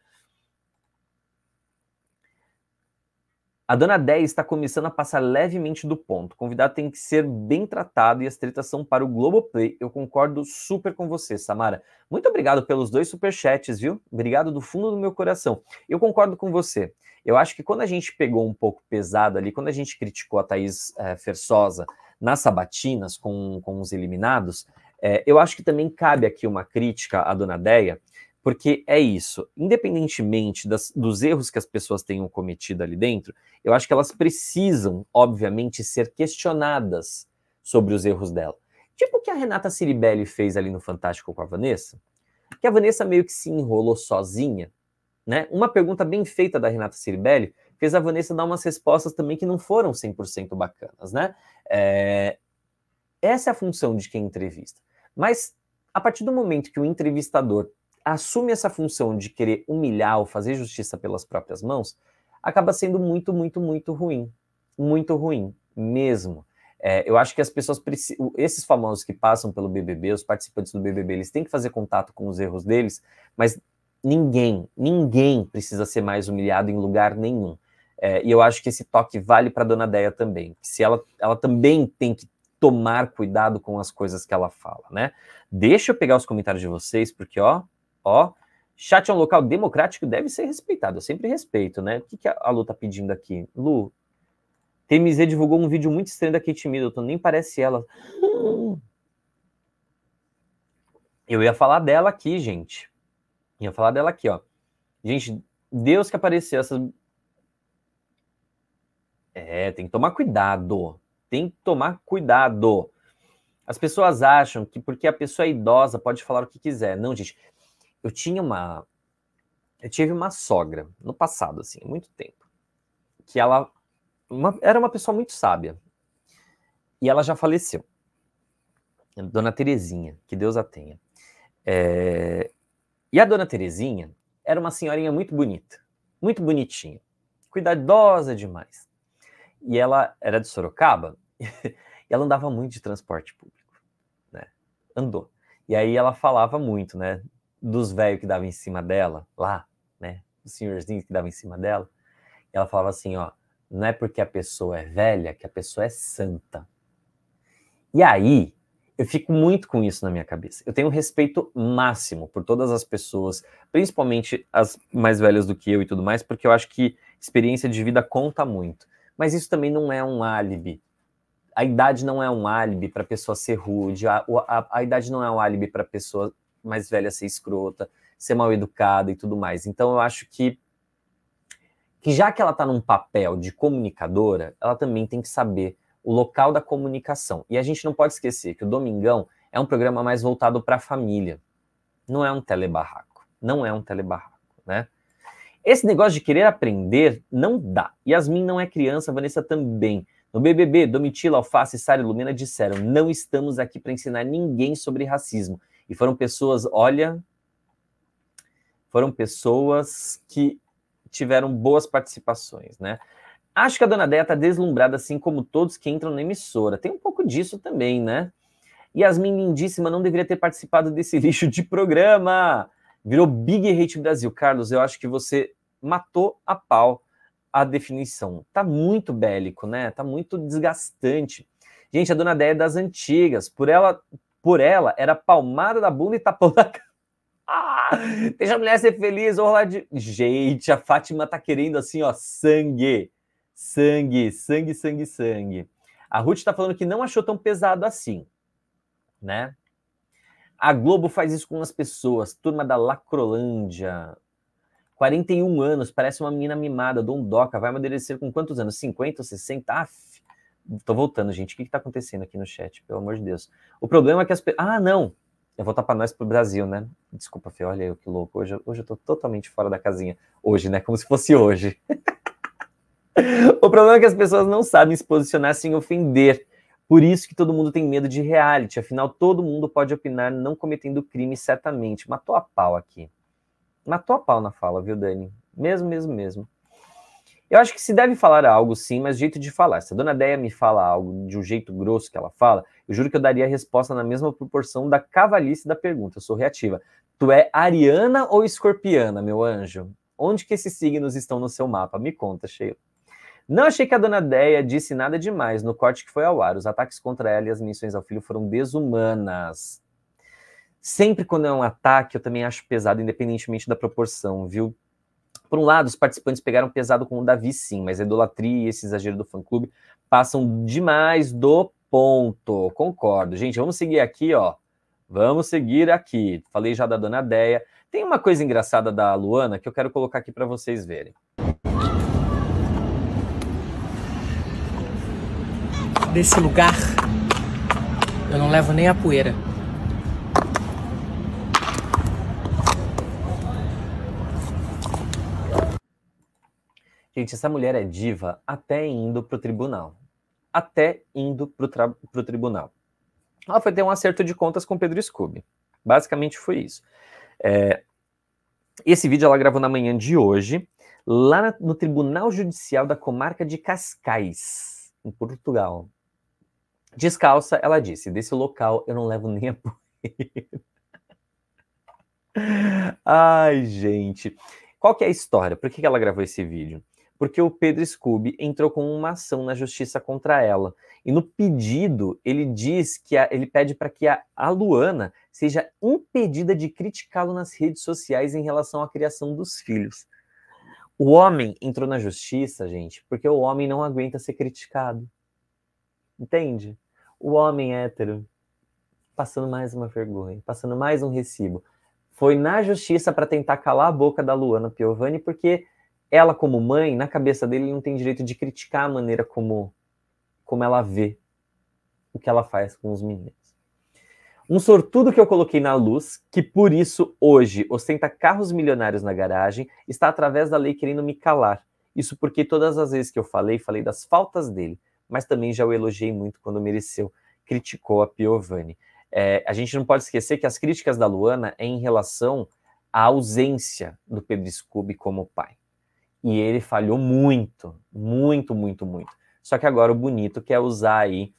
A dona 10 está começando a passar levemente do ponto. O convidado tem que ser bem tratado e as tretas são para o Globoplay. Eu concordo super com você, Samara. Muito obrigado pelos dois superchats, viu? Obrigado do fundo do meu coração. Eu concordo com você. Eu acho que quando a gente pegou um pouco pesado ali, quando a gente criticou a Thaís é, Fersosa nas sabatinas com, com os eliminados, é, eu acho que também cabe aqui uma crítica à dona Deia, porque é isso, independentemente das, dos erros que as pessoas tenham cometido ali dentro, eu acho que elas precisam, obviamente, ser questionadas sobre os erros dela. Tipo o que a Renata Ciribelli fez ali no Fantástico com a Vanessa, que a Vanessa meio que se enrolou sozinha né? Uma pergunta bem feita da Renata Ciribelli fez a Vanessa dar umas respostas também que não foram 100% bacanas. Né? É... Essa é a função de quem entrevista. Mas a partir do momento que o entrevistador assume essa função de querer humilhar ou fazer justiça pelas próprias mãos, acaba sendo muito, muito, muito ruim. Muito ruim mesmo. É, eu acho que as pessoas precisam. Esses famosos que passam pelo BBB, os participantes do BBB, eles têm que fazer contato com os erros deles, mas Ninguém, ninguém precisa ser mais humilhado em lugar nenhum. É, e eu acho que esse toque vale para Dona Deia também. Se ela, ela também tem que tomar cuidado com as coisas que ela fala, né? Deixa eu pegar os comentários de vocês, porque ó, ó, chat é um local democrático deve ser respeitado. Eu sempre respeito, né? O que, que a, a Lu tá pedindo aqui? Lu, TMZ divulgou um vídeo muito estranho da Kate Middleton, nem parece ela. Eu ia falar dela aqui, gente. Ia falar dela aqui, ó. Gente, Deus que apareceu essas. É, tem que tomar cuidado. Tem que tomar cuidado. As pessoas acham que porque a pessoa é idosa pode falar o que quiser. Não, gente. Eu tinha uma. Eu tive uma sogra no passado, assim, muito tempo. Que ela uma... era uma pessoa muito sábia. E ela já faleceu. Dona Terezinha, que Deus a tenha. É, e a dona Terezinha era uma senhorinha muito bonita, muito bonitinha, cuidadosa demais. E ela era de Sorocaba, e ela andava muito de transporte público, né? Andou. E aí ela falava muito, né, dos velhos que davam em cima dela, lá, né, dos senhorzinhos que davam em cima dela. E ela falava assim, ó, não é porque a pessoa é velha que a pessoa é santa. E aí, eu fico muito com isso na minha cabeça. Eu tenho respeito máximo por todas as pessoas, principalmente as mais velhas do que eu e tudo mais, porque eu acho que experiência de vida conta muito. Mas isso também não é um álibi. A idade não é um álibi para a pessoa ser rude, a, a, a idade não é um álibi para a pessoa mais velha ser escrota, ser mal educada e tudo mais. Então eu acho que que já que ela está num papel de comunicadora, ela também tem que saber o local da comunicação. E a gente não pode esquecer que o Domingão é um programa mais voltado para a família. Não é um telebarraco. Não é um telebarraco, né? Esse negócio de querer aprender não dá. Yasmin não é criança, Vanessa também. No BBB, Domitila, Alface, Sara e Lumena disseram: não estamos aqui para ensinar ninguém sobre racismo. E foram pessoas, olha, foram pessoas que tiveram boas participações, né? Acho que a dona Déia tá deslumbrada, assim como todos que entram na emissora. Tem um pouco disso também, né? Yasmin Lindíssima não deveria ter participado desse lixo de programa. Virou Big Hate Brasil. Carlos, eu acho que você matou a pau a definição. Tá muito bélico, né? Tá muito desgastante. Gente, a dona Déia é das antigas. Por ela, por ela era palmada da bunda e tapão na cara. Ah, deixa a mulher ser feliz, orla de. Gente, a Fátima tá querendo assim, ó, sangue. Sangue, sangue, sangue, sangue. A Ruth está falando que não achou tão pesado assim, né? A Globo faz isso com as pessoas. Turma da Lacrolândia. 41 anos, parece uma menina mimada, dondoca. Vai amadurecer com quantos anos? 50, 60? Aff. Tô voltando, gente. O que, que tá acontecendo aqui no chat? Pelo amor de Deus. O problema é que as pessoas. Ah, não! Eu vou voltar para nós pro Brasil, né? Desculpa, Fê, olha eu que louco. Hoje, hoje eu tô totalmente fora da casinha. Hoje, né? Como se fosse hoje. o problema é que as pessoas não sabem se posicionar sem ofender. Por isso que todo mundo tem medo de reality. Afinal, todo mundo pode opinar não cometendo crime certamente. Matou a pau aqui. Matou a pau na fala, viu, Dani? Mesmo, mesmo, mesmo. Eu acho que se deve falar algo sim, mas jeito de falar. Se a dona Deia me fala algo de um jeito grosso que ela fala, eu juro que eu daria a resposta na mesma proporção da cavalice da pergunta. Eu sou reativa. Tu é ariana ou escorpiana, meu anjo? Onde que esses signos estão no seu mapa? Me conta, Sheila. Não achei que a dona Deia disse nada demais no corte que foi ao ar. Os ataques contra ela e as menções ao filho foram desumanas. Sempre quando é um ataque, eu também acho pesado, independentemente da proporção, viu? Por um lado, os participantes pegaram pesado com o Davi, sim, mas a idolatria e esse exagero do fã-clube passam demais do ponto. Concordo. Gente, vamos seguir aqui, ó. Vamos seguir aqui. Falei já da dona Deia. Tem uma coisa engraçada da Luana que eu quero colocar aqui para vocês verem. desse lugar, eu não levo nem a poeira. Gente, essa mulher é diva até indo pro tribunal. Até indo pro, tribunal. Ela foi ter um acerto de contas com Pedro Scooby. Basicamente foi isso. É... Esse vídeo ela gravou na manhã de hoje, lá no Tribunal Judicial da Comarca de Cascais, em Portugal. Descalça, ela disse: Desse local eu não levo nem a poeira. Ai, gente. Qual que é a história? Por que ela gravou esse vídeo? Porque o Pedro Scooby entrou com uma ação na justiça contra ela. E no pedido, ele diz que a, ele pede para que a, a Luana seja impedida de criticá-lo nas redes sociais em relação à criação dos filhos. O homem entrou na justiça, gente, porque o homem não aguenta ser criticado. Entende? O homem hétero passando mais uma vergonha, passando mais um recibo. Foi na justiça para tentar calar a boca da Luana Piovani, porque ela, como mãe, na cabeça dele, não tem direito de criticar a maneira como, como ela vê o que ela faz com os meninos. Um sortudo que eu coloquei na luz, que por isso hoje ostenta carros milionários na garagem, está através da lei querendo me calar. Isso porque todas as vezes que eu falei, falei das faltas dele mas também já o elogiei muito quando mereceu, criticou a Piovani. É, a gente não pode esquecer que as críticas da Luana é em relação à ausência do Pedro Scooby como pai. E ele falhou muito, muito, muito, muito. Só que agora o bonito quer usar aí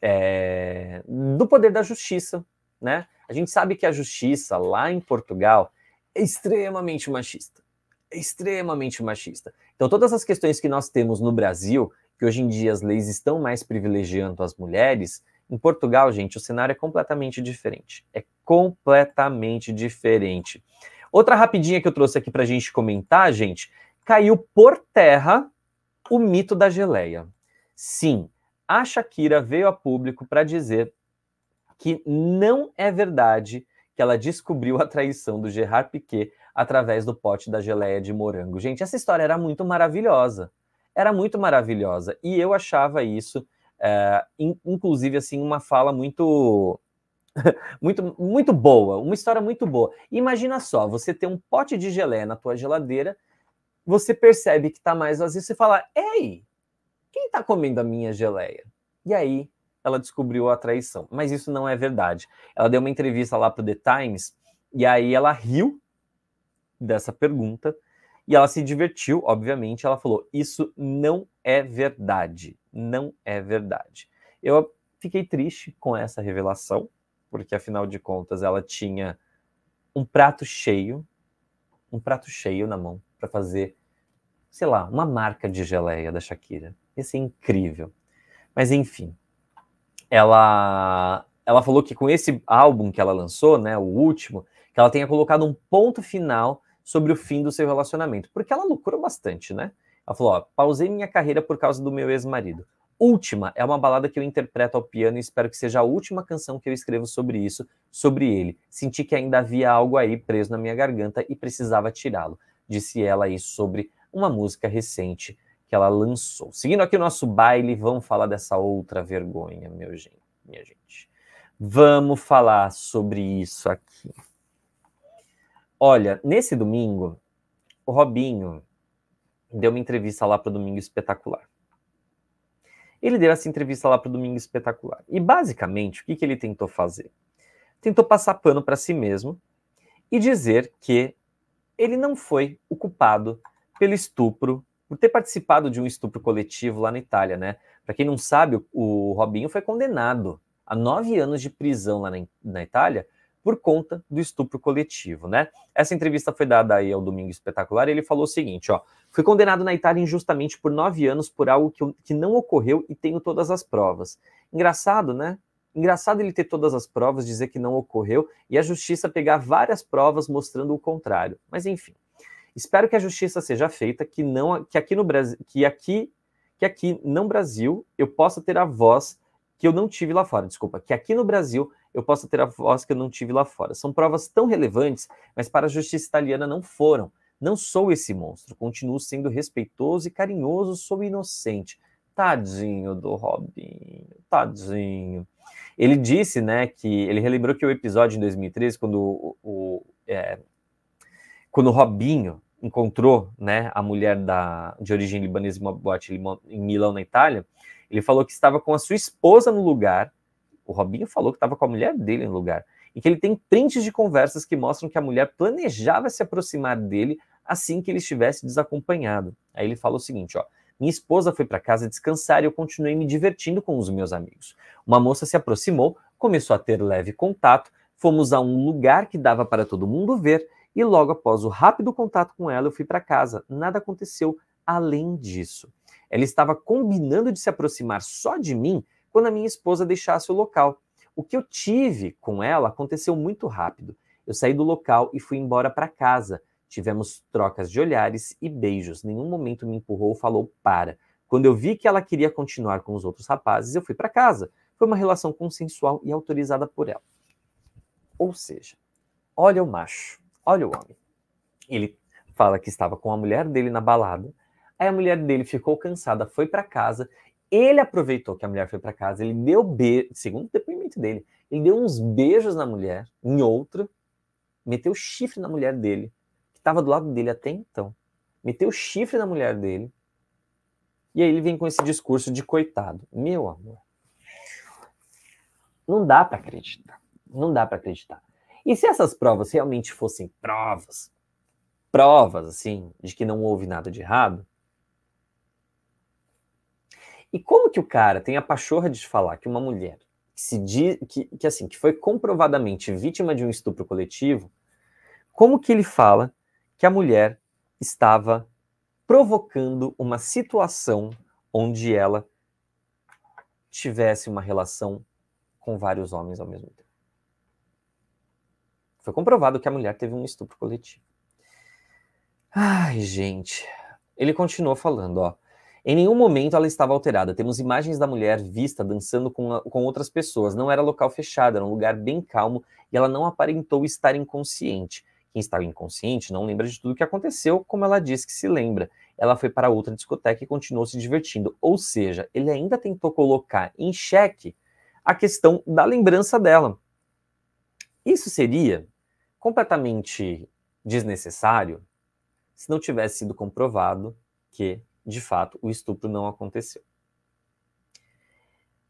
é, do poder da justiça, né? A gente sabe que a justiça lá em Portugal é extremamente machista. É extremamente machista. Então, todas as questões que nós temos no Brasil que hoje em dia as leis estão mais privilegiando as mulheres, em Portugal, gente, o cenário é completamente diferente. É completamente diferente. Outra rapidinha que eu trouxe aqui para a gente comentar, gente, caiu por terra o mito da geleia. Sim, a Shakira veio a público para dizer que não é verdade que ela descobriu a traição do Gerard Piquet através do pote da geleia de morango. Gente, essa história era muito maravilhosa era muito maravilhosa. E eu achava isso, é, inclusive, assim, uma fala muito. muito, muito boa, uma história muito boa. Imagina só, você ter um pote de geleia na tua geladeira, você percebe que está mais vazio, você fala, ei, quem está comendo a minha geleia? E aí ela descobriu a traição. Mas isso não é verdade. Ela deu uma entrevista lá para o The Times, e aí ela riu dessa pergunta, e ela se divertiu, obviamente. Ela falou: Isso não é verdade. Não é verdade. Eu fiquei triste com essa revelação, porque afinal de contas ela tinha um prato cheio, um prato cheio na mão para fazer, sei lá, uma marca de geleia da Shakira. Ia ser incrível. Mas enfim, ela ela falou que com esse álbum que ela lançou, né, o último, que ela tenha colocado um ponto final sobre o fim do seu relacionamento, porque ela lucrou bastante, né? Ela falou: ó, pausei minha carreira por causa do meu ex-marido. Última é uma balada que eu interpreto ao piano e espero que seja a última canção que eu escrevo sobre isso, sobre ele. Senti que ainda havia algo aí preso na minha garganta e precisava tirá-lo, disse ela aí sobre uma música recente que ela lançou. Seguindo aqui o nosso baile, vamos falar dessa outra vergonha, meu gente, minha gente. Vamos falar sobre isso aqui. Olha, nesse domingo, o Robinho deu uma entrevista lá para o Domingo Espetacular. Ele deu essa entrevista lá para o Domingo Espetacular. E basicamente, o que, que ele tentou fazer? Tentou passar pano para si mesmo e dizer que ele não foi o culpado pelo estupro, por ter participado de um estupro coletivo lá na Itália, né? Para quem não sabe, o Robinho foi condenado a nove anos de prisão lá na, na Itália por conta do estupro coletivo, né? Essa entrevista foi dada aí ao Domingo Espetacular e ele falou o seguinte, ó, fui condenado na Itália injustamente por nove anos por algo que, que não ocorreu e tenho todas as provas. Engraçado, né? Engraçado ele ter todas as provas, dizer que não ocorreu e a justiça pegar várias provas mostrando o contrário. Mas enfim, espero que a justiça seja feita, que não, que aqui no Brasil, que aqui, que aqui não Brasil, eu possa ter a voz que eu não tive lá fora, desculpa, que aqui no Brasil eu possa ter a voz que eu não tive lá fora. São provas tão relevantes, mas para a justiça italiana não foram. Não sou esse monstro, continuo sendo respeitoso e carinhoso, sou inocente. Tadinho do Robinho, tadinho. Ele disse, né, que ele relembrou que o episódio em 2013, quando o, o é, quando o Robinho encontrou, né, a mulher da, de origem libanesa em uma boate em Milão, na Itália, ele falou que estava com a sua esposa no lugar. O Robinho falou que estava com a mulher dele no lugar. E que ele tem prints de conversas que mostram que a mulher planejava se aproximar dele assim que ele estivesse desacompanhado. Aí ele fala o seguinte, ó. Minha esposa foi para casa descansar e eu continuei me divertindo com os meus amigos. Uma moça se aproximou, começou a ter leve contato, fomos a um lugar que dava para todo mundo ver e logo após o rápido contato com ela eu fui para casa. Nada aconteceu além disso. Ela estava combinando de se aproximar só de mim quando a minha esposa deixasse o local. O que eu tive com ela aconteceu muito rápido. Eu saí do local e fui embora para casa. Tivemos trocas de olhares e beijos. Nenhum momento me empurrou ou falou para. Quando eu vi que ela queria continuar com os outros rapazes, eu fui para casa. Foi uma relação consensual e autorizada por ela. Ou seja, olha o macho, olha o homem. Ele fala que estava com a mulher dele na balada, Aí a mulher dele ficou cansada, foi para casa. Ele aproveitou que a mulher foi para casa, ele deu beijo, segundo o depoimento dele, ele deu uns beijos na mulher, em outro, meteu chifre na mulher dele, que estava do lado dele até então. Meteu chifre na mulher dele. E aí ele vem com esse discurso de coitado. Meu amor. Não dá para acreditar. Não dá para acreditar. E se essas provas realmente fossem provas, provas assim, de que não houve nada de errado, e como que o cara tem a pachorra de falar que uma mulher que se diz, que, que assim, que foi comprovadamente vítima de um estupro coletivo, como que ele fala que a mulher estava provocando uma situação onde ela tivesse uma relação com vários homens ao mesmo tempo. Foi comprovado que a mulher teve um estupro coletivo. Ai, gente. Ele continuou falando, ó. Em nenhum momento ela estava alterada. Temos imagens da mulher vista dançando com, com outras pessoas. Não era local fechado, era um lugar bem calmo e ela não aparentou estar inconsciente. Quem estava inconsciente não lembra de tudo o que aconteceu, como ela diz que se lembra. Ela foi para outra discoteca e continuou se divertindo. Ou seja, ele ainda tentou colocar em xeque a questão da lembrança dela. Isso seria completamente desnecessário se não tivesse sido comprovado que de fato, o estupro não aconteceu.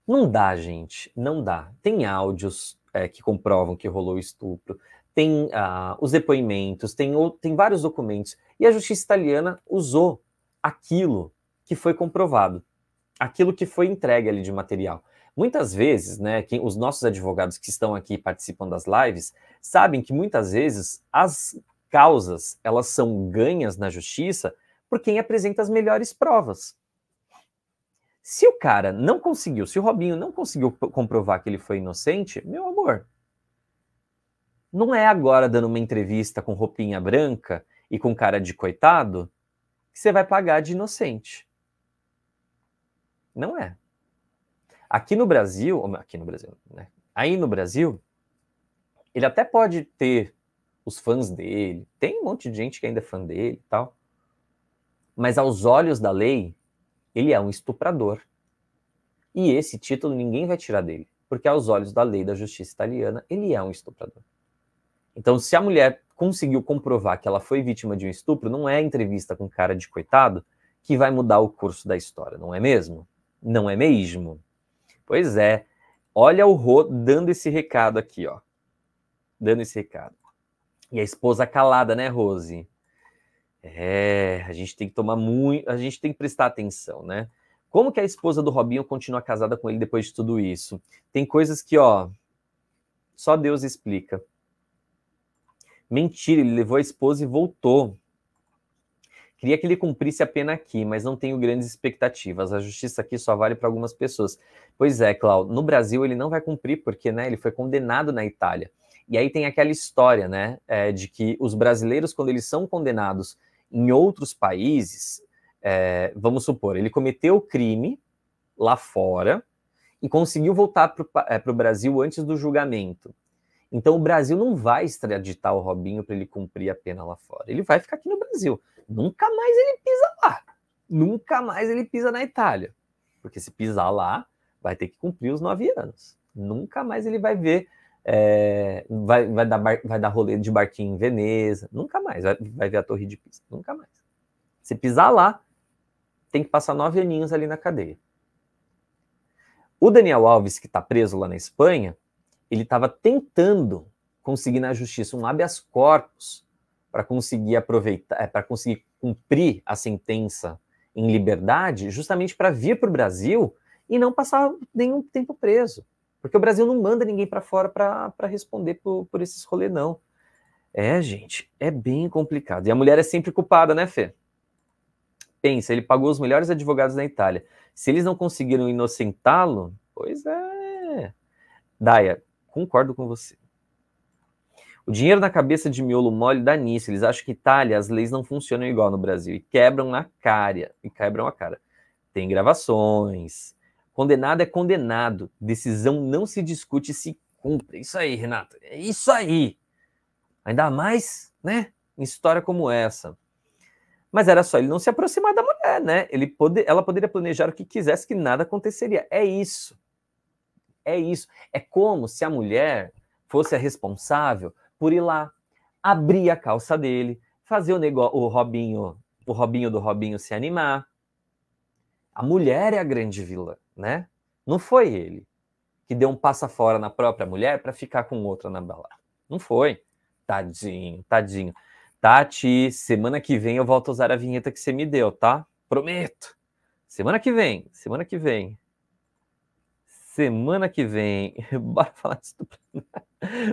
Não dá, gente, não dá. Tem áudios é, que comprovam que rolou estupro, tem ah, os depoimentos, tem, tem vários documentos. E a justiça italiana usou aquilo que foi comprovado, aquilo que foi entregue ali de material. Muitas vezes, né, quem, os nossos advogados que estão aqui participando das lives sabem que muitas vezes as causas elas são ganhas na justiça por quem apresenta as melhores provas. Se o cara não conseguiu, se o Robinho não conseguiu comprovar que ele foi inocente, meu amor, não é agora dando uma entrevista com roupinha branca e com cara de coitado que você vai pagar de inocente. Não é. Aqui no Brasil, aqui no Brasil, né? Aí no Brasil, ele até pode ter os fãs dele, tem um monte de gente que ainda é fã dele e tal. Mas aos olhos da lei, ele é um estuprador. E esse título ninguém vai tirar dele, porque aos olhos da lei da justiça italiana, ele é um estuprador. Então, se a mulher conseguiu comprovar que ela foi vítima de um estupro, não é entrevista com cara de coitado que vai mudar o curso da história, não é mesmo? Não é mesmo? Pois é. Olha o Rô dando esse recado aqui, ó. Dando esse recado. E a esposa calada, né, Rose? É, a gente tem que tomar muito, a gente tem que prestar atenção, né? Como que a esposa do Robinho continua casada com ele depois de tudo isso? Tem coisas que, ó, só Deus explica. Mentira, ele levou a esposa e voltou. Queria que ele cumprisse a pena aqui, mas não tenho grandes expectativas. A justiça aqui só vale para algumas pessoas. Pois é, Cláudio, no Brasil ele não vai cumprir, porque né, ele foi condenado na Itália. E aí tem aquela história, né, é, de que os brasileiros, quando eles são condenados em outros países, é, vamos supor, ele cometeu o crime lá fora e conseguiu voltar para é, o Brasil antes do julgamento. Então o Brasil não vai extraditar o Robinho para ele cumprir a pena lá fora. Ele vai ficar aqui no Brasil. Nunca mais ele pisa lá. Nunca mais ele pisa na Itália. Porque se pisar lá, vai ter que cumprir os nove anos. Nunca mais ele vai ver é, vai, vai, dar bar, vai dar rolê de barquinho em Veneza, nunca mais, vai, vai ver a Torre de Pisa, nunca mais. Se pisar lá, tem que passar nove aninhos ali na cadeia. O Daniel Alves, que está preso lá na Espanha, ele estava tentando conseguir na justiça um habeas corpus para conseguir aproveitar, é, para conseguir cumprir a sentença em liberdade, justamente para vir para o Brasil e não passar nenhum tempo preso. Porque o Brasil não manda ninguém para fora para responder por, por esses rolê, não. É, gente, é bem complicado. E a mulher é sempre culpada, né, Fê? Pensa, ele pagou os melhores advogados da Itália. Se eles não conseguiram inocentá-lo, pois é. Daia, concordo com você. O dinheiro na cabeça de miolo mole dá nisso. Eles acham que Itália as leis não funcionam igual no Brasil e quebram a cara. E quebram a cara. Tem gravações, Condenado é condenado. Decisão não se discute, se cumpre. Isso aí, Renato. É isso aí. Ainda mais, né? Em história como essa. Mas era só ele não se aproximar da mulher, né? Ele pode, ela poderia planejar o que quisesse, que nada aconteceria. É isso. É isso. É como se a mulher fosse a responsável por ir lá, abrir a calça dele, fazer o negócio, o Robinho, o Robinho do Robinho se animar. A mulher é a grande vilã né? Não foi ele que deu um passa fora na própria mulher para ficar com outra na balada. Não foi. Tadinho, tadinho. Tati, semana que vem eu volto a usar a vinheta que você me deu, tá? Prometo. Semana que vem, semana que vem. Semana que vem. Bora falar disso.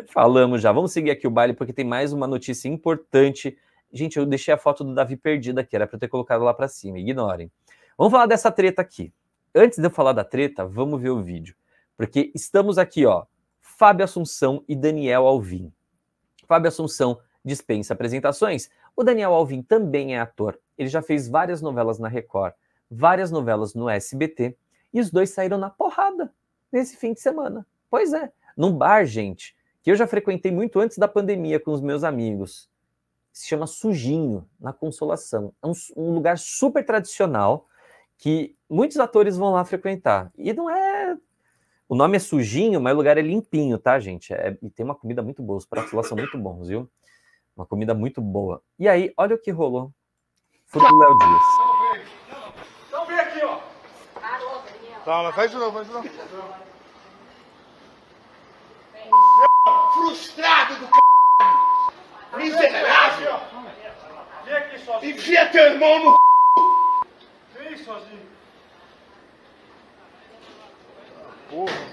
Falamos já. Vamos seguir aqui o baile porque tem mais uma notícia importante. Gente, eu deixei a foto do Davi perdida aqui, era para eu ter colocado lá para cima. Ignorem. Vamos falar dessa treta aqui. Antes de eu falar da treta, vamos ver o vídeo. Porque estamos aqui, ó, Fábio Assunção e Daniel Alvim. Fábio Assunção dispensa apresentações. O Daniel Alvim também é ator. Ele já fez várias novelas na Record, várias novelas no SBT, e os dois saíram na porrada nesse fim de semana. Pois é, num bar, gente, que eu já frequentei muito antes da pandemia com os meus amigos. Se chama Sujinho, na Consolação. É um, um lugar super tradicional que muitos atores vão lá frequentar. E não é. O nome é sujinho, mas o lugar é limpinho, tá, gente? É... E tem uma comida muito boa, os pratos lá são muito bons, viu? Uma comida muito boa. E aí, olha o que rolou. Foi do Léo Dias. Então vem aqui, ó. Calma, faz de novo, faz de novo. Frustrado do c... Miserável! Vem aqui sozinho. Enfia teu irmão no c... Vem sozinho. porra.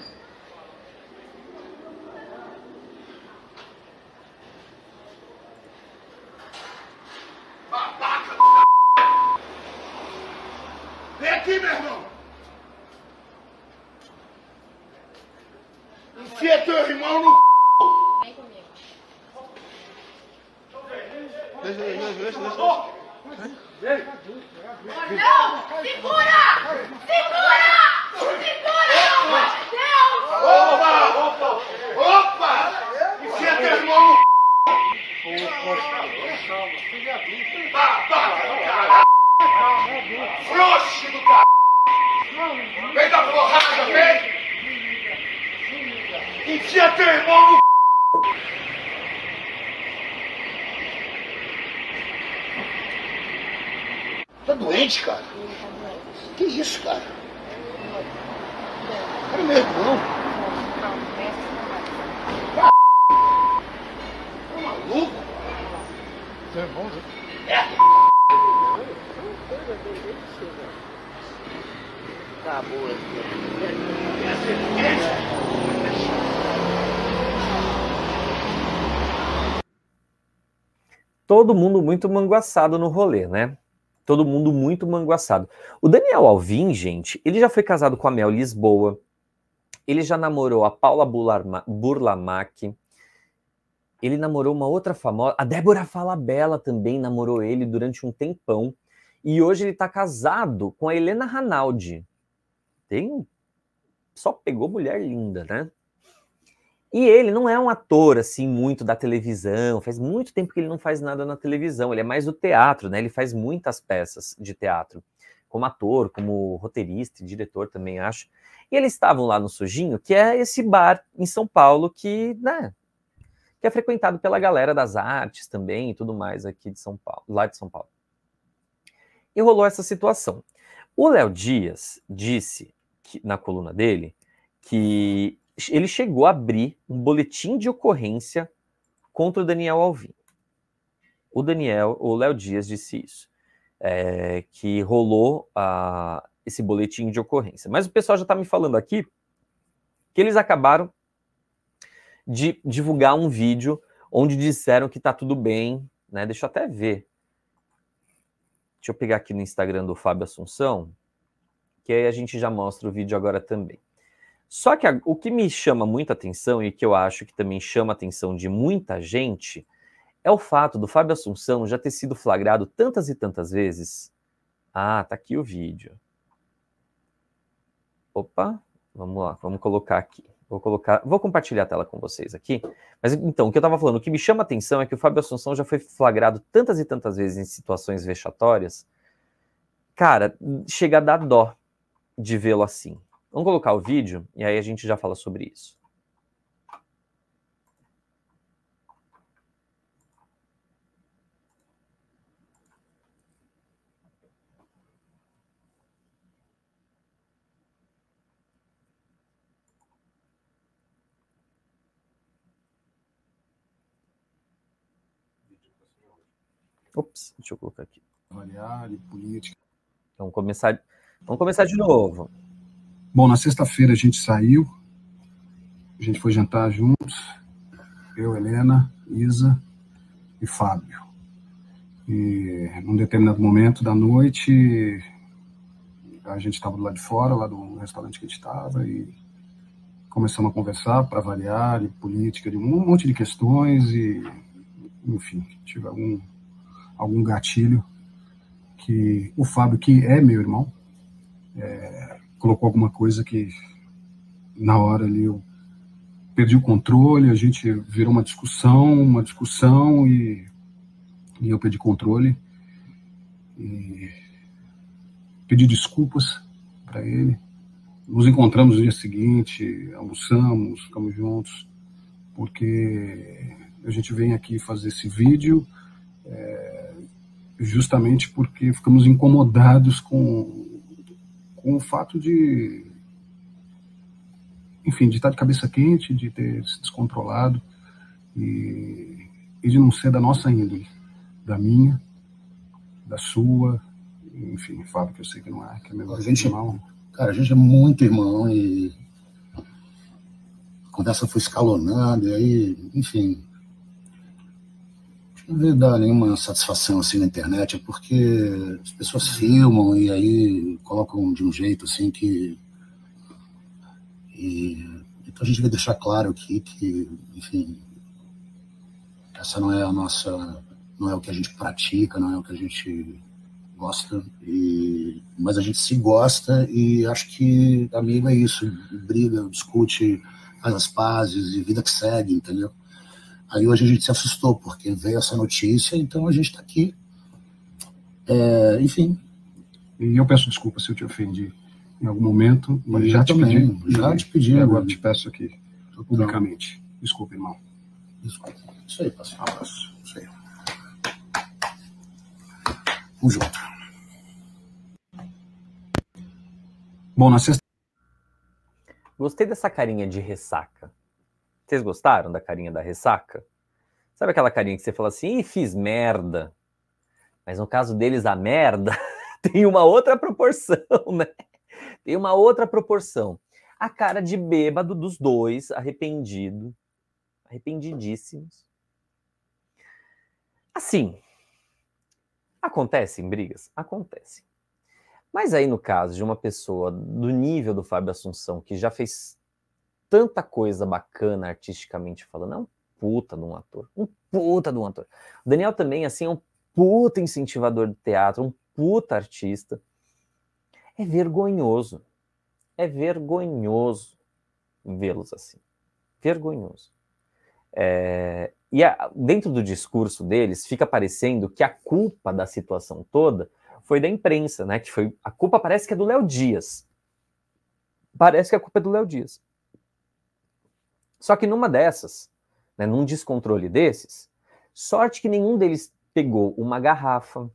Babaca do c... Vem aqui, meu irmão! todo mundo muito manguaçado no rolê, né? Todo mundo muito manguaçado. O Daniel Alvim, gente, ele já foi casado com a Mel Lisboa, ele já namorou a Paula Burlamac, ele namorou uma outra famosa, a Débora Falabella também namorou ele durante um tempão, e hoje ele tá casado com a Helena Ranaldi. Tem... Só pegou mulher linda, né? E ele não é um ator, assim, muito da televisão. Faz muito tempo que ele não faz nada na televisão. Ele é mais do teatro, né? Ele faz muitas peças de teatro, como ator, como roteirista e diretor também, acho. E eles estavam lá no Sujinho, que é esse bar em São Paulo que, né, que é frequentado pela galera das artes também e tudo mais aqui de São Paulo, lá de São Paulo. E rolou essa situação. O Léo Dias disse que, na coluna dele que ele chegou a abrir um boletim de ocorrência contra o Daniel Alvim. O Daniel, o Léo Dias disse isso, é, que rolou a, esse boletim de ocorrência. Mas o pessoal já está me falando aqui que eles acabaram de divulgar um vídeo onde disseram que está tudo bem, né? Deixa eu até ver. Deixa eu pegar aqui no Instagram do Fábio Assunção, que aí a gente já mostra o vídeo agora também. Só que a, o que me chama muita atenção e que eu acho que também chama a atenção de muita gente é o fato do Fábio Assunção já ter sido flagrado tantas e tantas vezes. Ah, tá aqui o vídeo. Opa, vamos lá, vamos colocar aqui. Vou colocar, vou compartilhar a tela com vocês aqui. Mas então, o que eu estava falando, o que me chama a atenção é que o Fábio Assunção já foi flagrado tantas e tantas vezes em situações vexatórias. Cara, chega a dar dó de vê-lo assim. Vamos colocar o vídeo e aí a gente já fala sobre isso. Ops, deixa eu colocar aqui. Olhar e política. Então, vamos começar, vamos começar de novo. Bom, na sexta-feira a gente saiu, a gente foi jantar juntos, eu, Helena, Isa e Fábio. E num determinado momento da noite, a gente estava do lado de fora, lá do restaurante que a gente estava, e começamos a conversar para variar, de política, de um monte de questões, e enfim, tive algum, algum gatilho que o Fábio, que é meu irmão, é, colocou alguma coisa que na hora ali eu perdi o controle, a gente virou uma discussão, uma discussão e, e eu perdi controle. E pedi desculpas para ele. Nos encontramos no dia seguinte, almoçamos, ficamos juntos, porque a gente vem aqui fazer esse vídeo é, justamente porque ficamos incomodados com com o fato de, enfim, de estar de cabeça quente, de ter se descontrolado e, e de não ser da nossa índole, da minha, da sua, enfim, Fábio, que eu sei que não é, que é melhor a gente, irmão. É, cara, a gente é muito irmão e a conversa foi escalonando e aí, enfim, me dá nenhuma satisfação assim na internet, é porque as pessoas filmam e aí colocam de um jeito assim que. E, então a gente vai deixar claro aqui que, enfim, essa não é a nossa. não é o que a gente pratica, não é o que a gente gosta, e, mas a gente se gosta e acho que amigo é isso, briga, discute, faz as pazes e vida que segue, entendeu? Aí hoje a gente se assustou, porque veio essa notícia, então a gente está aqui. É, enfim. E eu peço desculpa se eu te ofendi em algum momento, mas já, já te pedi. já te pedi. E agora te peço aqui, publicamente. Desculpa, irmão. Desculpa. Isso aí, pastor. Abraço. Isso aí. Vamos junto. Bom, na sexta. Gostei dessa carinha de ressaca. Vocês gostaram da carinha da ressaca? Sabe aquela carinha que você fala assim, Ih, fiz merda? Mas no caso deles, a merda tem uma outra proporção, né? Tem uma outra proporção. A cara de bêbado dos dois, arrependido, arrependidíssimos. Assim, acontecem brigas? Acontecem. Mas aí, no caso de uma pessoa do nível do Fábio Assunção, que já fez tanta coisa bacana artisticamente falando. É um puta de um ator. Um puta de um ator. O Daniel também, assim, é um puta incentivador de teatro, um puta artista. É vergonhoso. É vergonhoso vê-los assim. Vergonhoso. É... E a... dentro do discurso deles, fica parecendo que a culpa da situação toda foi da imprensa, né? Que foi a culpa parece que é do Léo Dias. Parece que a culpa é do Léo Dias. Só que numa dessas, né, num descontrole desses, sorte que nenhum deles pegou uma garrafa,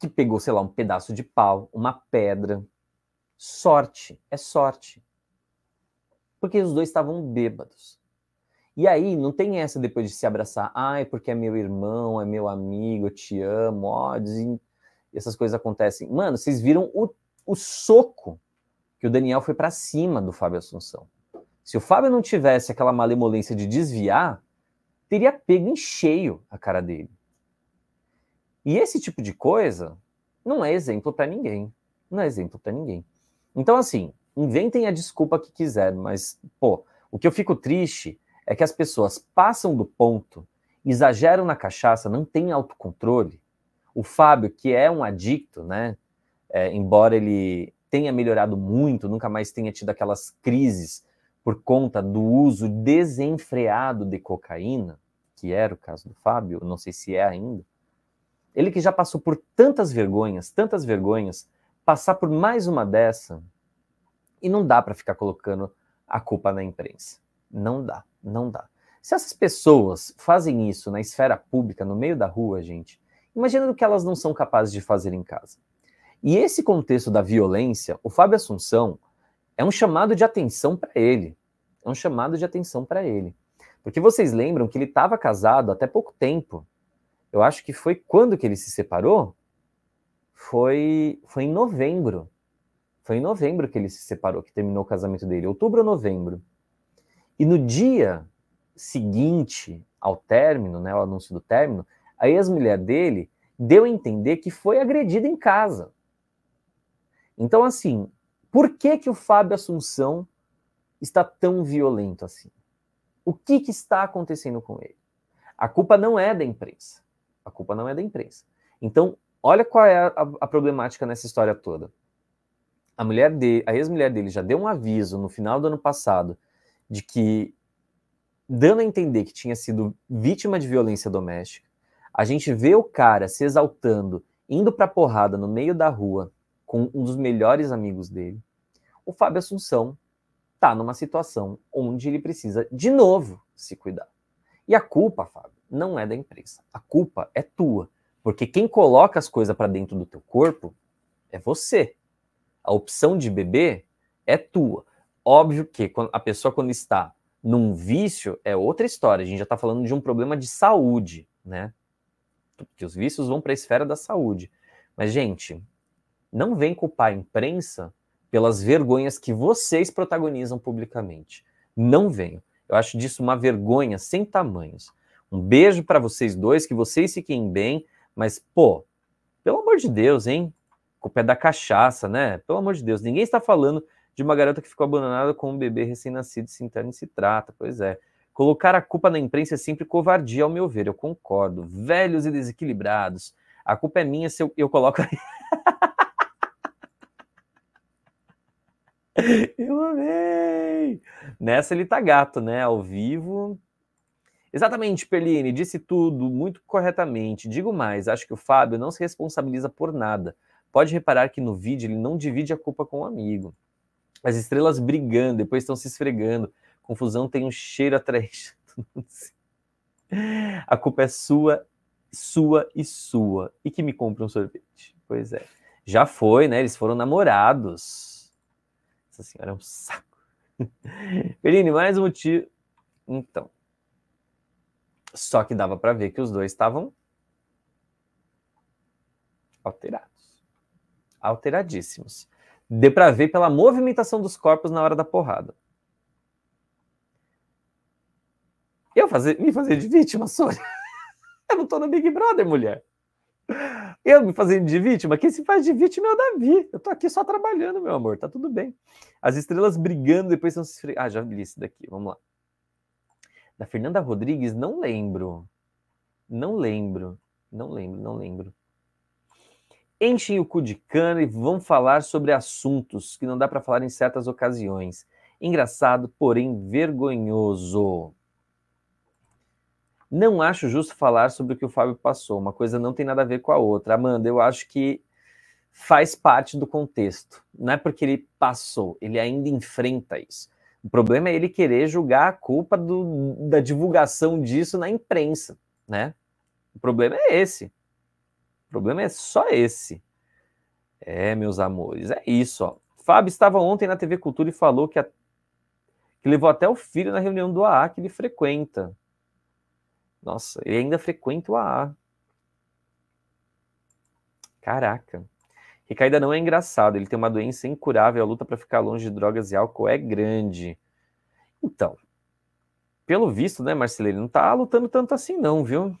que pegou, sei lá, um pedaço de pau, uma pedra. Sorte, é sorte. Porque os dois estavam bêbados. E aí não tem essa depois de se abraçar, ai, porque é meu irmão, é meu amigo, eu te amo, ó, desen... essas coisas acontecem. Mano, vocês viram o, o soco que o Daniel foi para cima do Fábio Assunção. Se o Fábio não tivesse aquela malemolência de desviar, teria pego em cheio a cara dele. E esse tipo de coisa não é exemplo para ninguém. Não é exemplo para ninguém. Então, assim, inventem a desculpa que quiserem, mas, pô, o que eu fico triste é que as pessoas passam do ponto, exageram na cachaça, não têm autocontrole. O Fábio, que é um adicto, né? É, embora ele tenha melhorado muito, nunca mais tenha tido aquelas crises por conta do uso desenfreado de cocaína, que era o caso do Fábio, não sei se é ainda, ele que já passou por tantas vergonhas, tantas vergonhas, passar por mais uma dessa, e não dá para ficar colocando a culpa na imprensa. Não dá, não dá. Se essas pessoas fazem isso na esfera pública, no meio da rua, gente, imagina o que elas não são capazes de fazer em casa. E esse contexto da violência, o Fábio Assunção, é um chamado de atenção para ele. É um chamado de atenção para ele. Porque vocês lembram que ele estava casado até pouco tempo. Eu acho que foi quando que ele se separou? Foi, foi em novembro. Foi em novembro que ele se separou, que terminou o casamento dele, outubro ou novembro. E no dia seguinte ao término, né, ao anúncio do término, a ex-mulher dele deu a entender que foi agredida em casa. Então, assim, por que, que o Fábio Assunção está tão violento assim? O que, que está acontecendo com ele? A culpa não é da imprensa. A culpa não é da imprensa. Então, olha qual é a, a problemática nessa história toda. A mulher dele, a ex-mulher dele já deu um aviso no final do ano passado de que, dando a entender que tinha sido vítima de violência doméstica, a gente vê o cara se exaltando, indo pra porrada no meio da rua, com um dos melhores amigos dele, o Fábio Assunção está numa situação onde ele precisa de novo se cuidar. E a culpa, Fábio, não é da empresa. A culpa é tua, porque quem coloca as coisas para dentro do teu corpo é você. A opção de beber é tua. Óbvio que a pessoa quando está num vício é outra história. A gente já está falando de um problema de saúde, né? Porque os vícios vão para a esfera da saúde. Mas gente, não vem culpar a imprensa pelas vergonhas que vocês protagonizam publicamente. Não venho. Eu acho disso uma vergonha sem tamanhos. Um beijo para vocês dois, que vocês fiquem bem, mas, pô, pelo amor de Deus, hein? Com o pé da cachaça, né? Pelo amor de Deus, ninguém está falando de uma garota que ficou abandonada com um bebê recém-nascido se interna e se trata, pois é. Colocar a culpa na imprensa é sempre covardia, ao meu ver, eu concordo. Velhos e desequilibrados. A culpa é minha se eu, eu coloco Eu amei! Nessa ele tá gato, né? Ao vivo. Exatamente, Perline, disse tudo muito corretamente. Digo mais, acho que o Fábio não se responsabiliza por nada. Pode reparar que no vídeo ele não divide a culpa com o um amigo. As estrelas brigando, depois estão se esfregando. Confusão tem um cheiro atrás. a culpa é sua, sua e sua. E que me compre um sorvete. Pois é. Já foi, né? Eles foram namorados. Essa senhora é um saco. Perini, mais um motivo. Então. Só que dava para ver que os dois estavam alterados. Alteradíssimos. Dê para ver pela movimentação dos corpos na hora da porrada. Eu fazer, me fazer de vítima, Sônia? Eu não tô no Big Brother, mulher. Eu me fazendo de vítima? Quem se faz de vítima é o Davi. Eu tô aqui só trabalhando, meu amor, tá tudo bem. As estrelas brigando, depois são se esfre... Ah, já li isso daqui, vamos lá. Da Fernanda Rodrigues, não lembro. Não lembro. Não lembro, não lembro. Enchem o cu de cana e vão falar sobre assuntos que não dá para falar em certas ocasiões. Engraçado, porém vergonhoso. Não acho justo falar sobre o que o Fábio passou, uma coisa não tem nada a ver com a outra. Amanda, eu acho que faz parte do contexto, não é porque ele passou, ele ainda enfrenta isso. O problema é ele querer julgar a culpa do, da divulgação disso na imprensa, né? O problema é esse. O problema é só esse. É, meus amores, é isso, ó. Fábio estava ontem na TV Cultura e falou que, a, que levou até o filho na reunião do AA que ele frequenta. Nossa, ele ainda frequenta o AA. Caraca. Ricaída não é engraçado, ele tem uma doença incurável, a luta para ficar longe de drogas e álcool é grande. Então, pelo visto, né, Marcelo, ele não tá lutando tanto assim não, viu?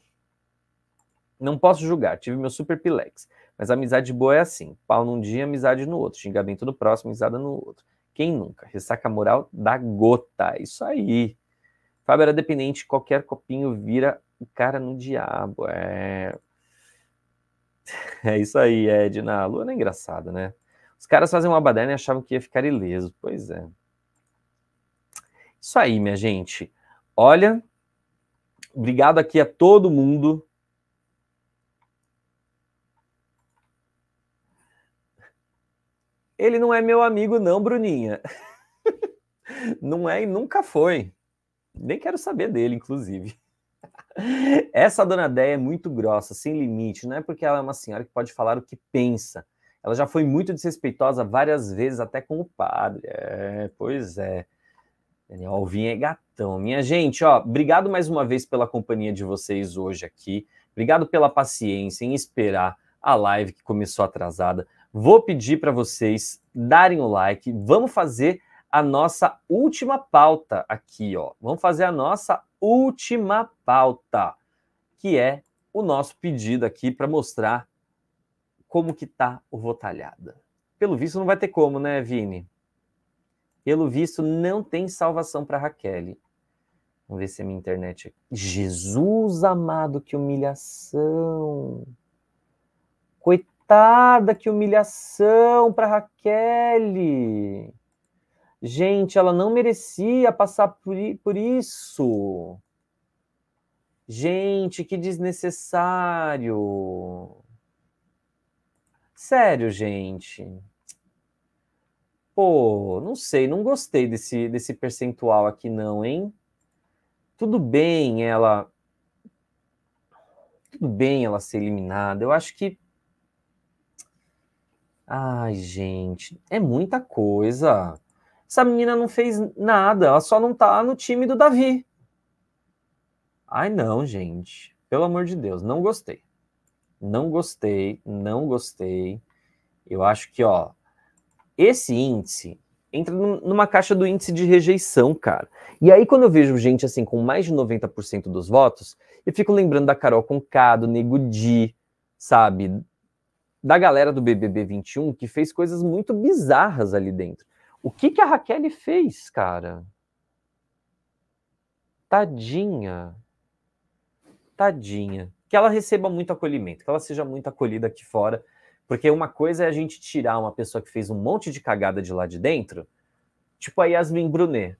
Não posso julgar, tive meu super pilex. Mas amizade boa é assim, pau num dia, amizade no outro, xingamento no próximo, amizade no outro. Quem nunca? Ressaca moral da gota, é isso aí. Fábio era dependente, qualquer copinho vira o cara no diabo. É. É isso aí, Edna. A Luana é engraçada, né? Os caras fazem uma baderna e achavam que ia ficar ileso. Pois é. Isso aí, minha gente. Olha, obrigado aqui a todo mundo. Ele não é meu amigo, não, Bruninha. Não é e nunca foi. Nem quero saber dele, inclusive. Essa dona Déia é muito grossa, sem limite. Não é porque ela é uma senhora que pode falar o que pensa. Ela já foi muito desrespeitosa várias vezes, até com o padre. É, pois é. Daniel Alvim é gatão. Minha gente, ó, obrigado mais uma vez pela companhia de vocês hoje aqui. Obrigado pela paciência em esperar a live que começou atrasada. Vou pedir para vocês darem o like. Vamos fazer a nossa última pauta aqui, ó. Vamos fazer a nossa última pauta, que é o nosso pedido aqui para mostrar como que tá o Votalhada. Pelo visto não vai ter como, né, Vini? Pelo visto não tem salvação para Raquel. Vamos ver se a minha internet. Jesus amado, que humilhação! Coitada, que humilhação para Raquel! Gente, ela não merecia passar por, por isso. Gente, que desnecessário. Sério, gente. Pô, não sei, não gostei desse, desse percentual aqui, não, hein? Tudo bem ela. Tudo bem ela ser eliminada. Eu acho que. Ai, gente, é muita coisa. Essa menina não fez nada, ela só não tá no time do Davi. Ai, não, gente. Pelo amor de Deus, não gostei. Não gostei, não gostei. Eu acho que, ó, esse índice entra numa caixa do índice de rejeição, cara. E aí, quando eu vejo gente assim com mais de 90% dos votos, eu fico lembrando da Carol Concado, Nego Di, sabe? Da galera do BBB 21 que fez coisas muito bizarras ali dentro. O que, que a Raquel fez, cara? Tadinha. Tadinha. Que ela receba muito acolhimento, que ela seja muito acolhida aqui fora. Porque uma coisa é a gente tirar uma pessoa que fez um monte de cagada de lá de dentro, tipo a Yasmin Brunet,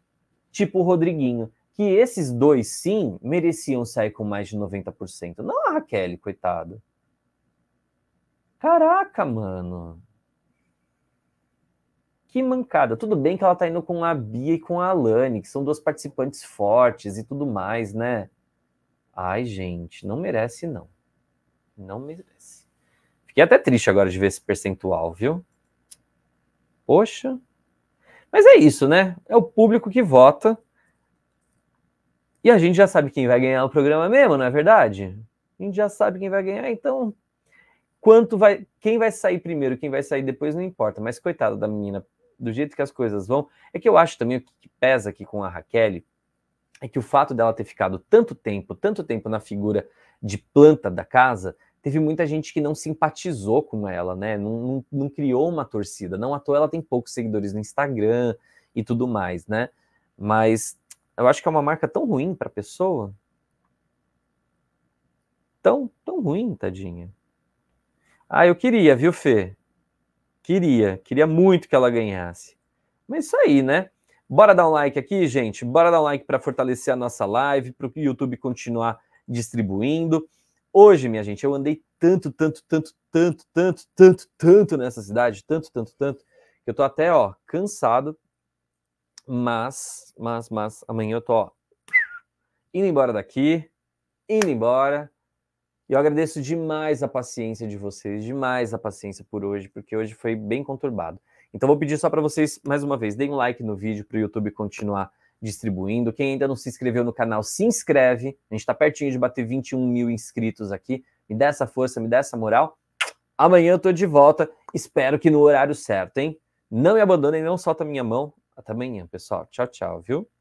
tipo o Rodriguinho, que esses dois sim mereciam sair com mais de 90%. Não a Raquel, coitado. Caraca, mano que mancada. Tudo bem que ela tá indo com a Bia e com a Alane, que são duas participantes fortes e tudo mais, né? Ai, gente, não merece, não. Não merece. Fiquei até triste agora de ver esse percentual, viu? Poxa. Mas é isso, né? É o público que vota. E a gente já sabe quem vai ganhar o programa mesmo, não é verdade? A gente já sabe quem vai ganhar, então quanto vai, quem vai sair primeiro, quem vai sair depois não importa, mas coitado da menina, do jeito que as coisas vão. É que eu acho também o que pesa aqui com a Raquel é que o fato dela ter ficado tanto tempo, tanto tempo na figura de planta da casa, teve muita gente que não simpatizou com ela, né? Não, não, não criou uma torcida. Não à toa ela tem poucos seguidores no Instagram e tudo mais, né? Mas eu acho que é uma marca tão ruim para a pessoa. Tão, tão ruim, tadinha. Ah, eu queria, viu, Fê? Queria, queria muito que ela ganhasse. Mas isso aí, né? Bora dar um like aqui, gente. Bora dar um like para fortalecer a nossa live, para o YouTube continuar distribuindo. Hoje, minha gente, eu andei tanto, tanto, tanto, tanto, tanto, tanto, tanto nessa cidade, tanto, tanto, tanto, que eu tô até, ó, cansado. Mas, mas, mas, amanhã eu tô, ó, indo embora daqui, indo embora eu agradeço demais a paciência de vocês, demais a paciência por hoje, porque hoje foi bem conturbado. Então vou pedir só para vocês, mais uma vez, deem um like no vídeo para o YouTube continuar distribuindo. Quem ainda não se inscreveu no canal, se inscreve. A gente está pertinho de bater 21 mil inscritos aqui. Me dá essa força, me dá essa moral. Amanhã eu tô de volta. Espero que no horário certo, hein? Não me abandonem, não solta minha mão. Até amanhã, pessoal. Tchau, tchau, viu?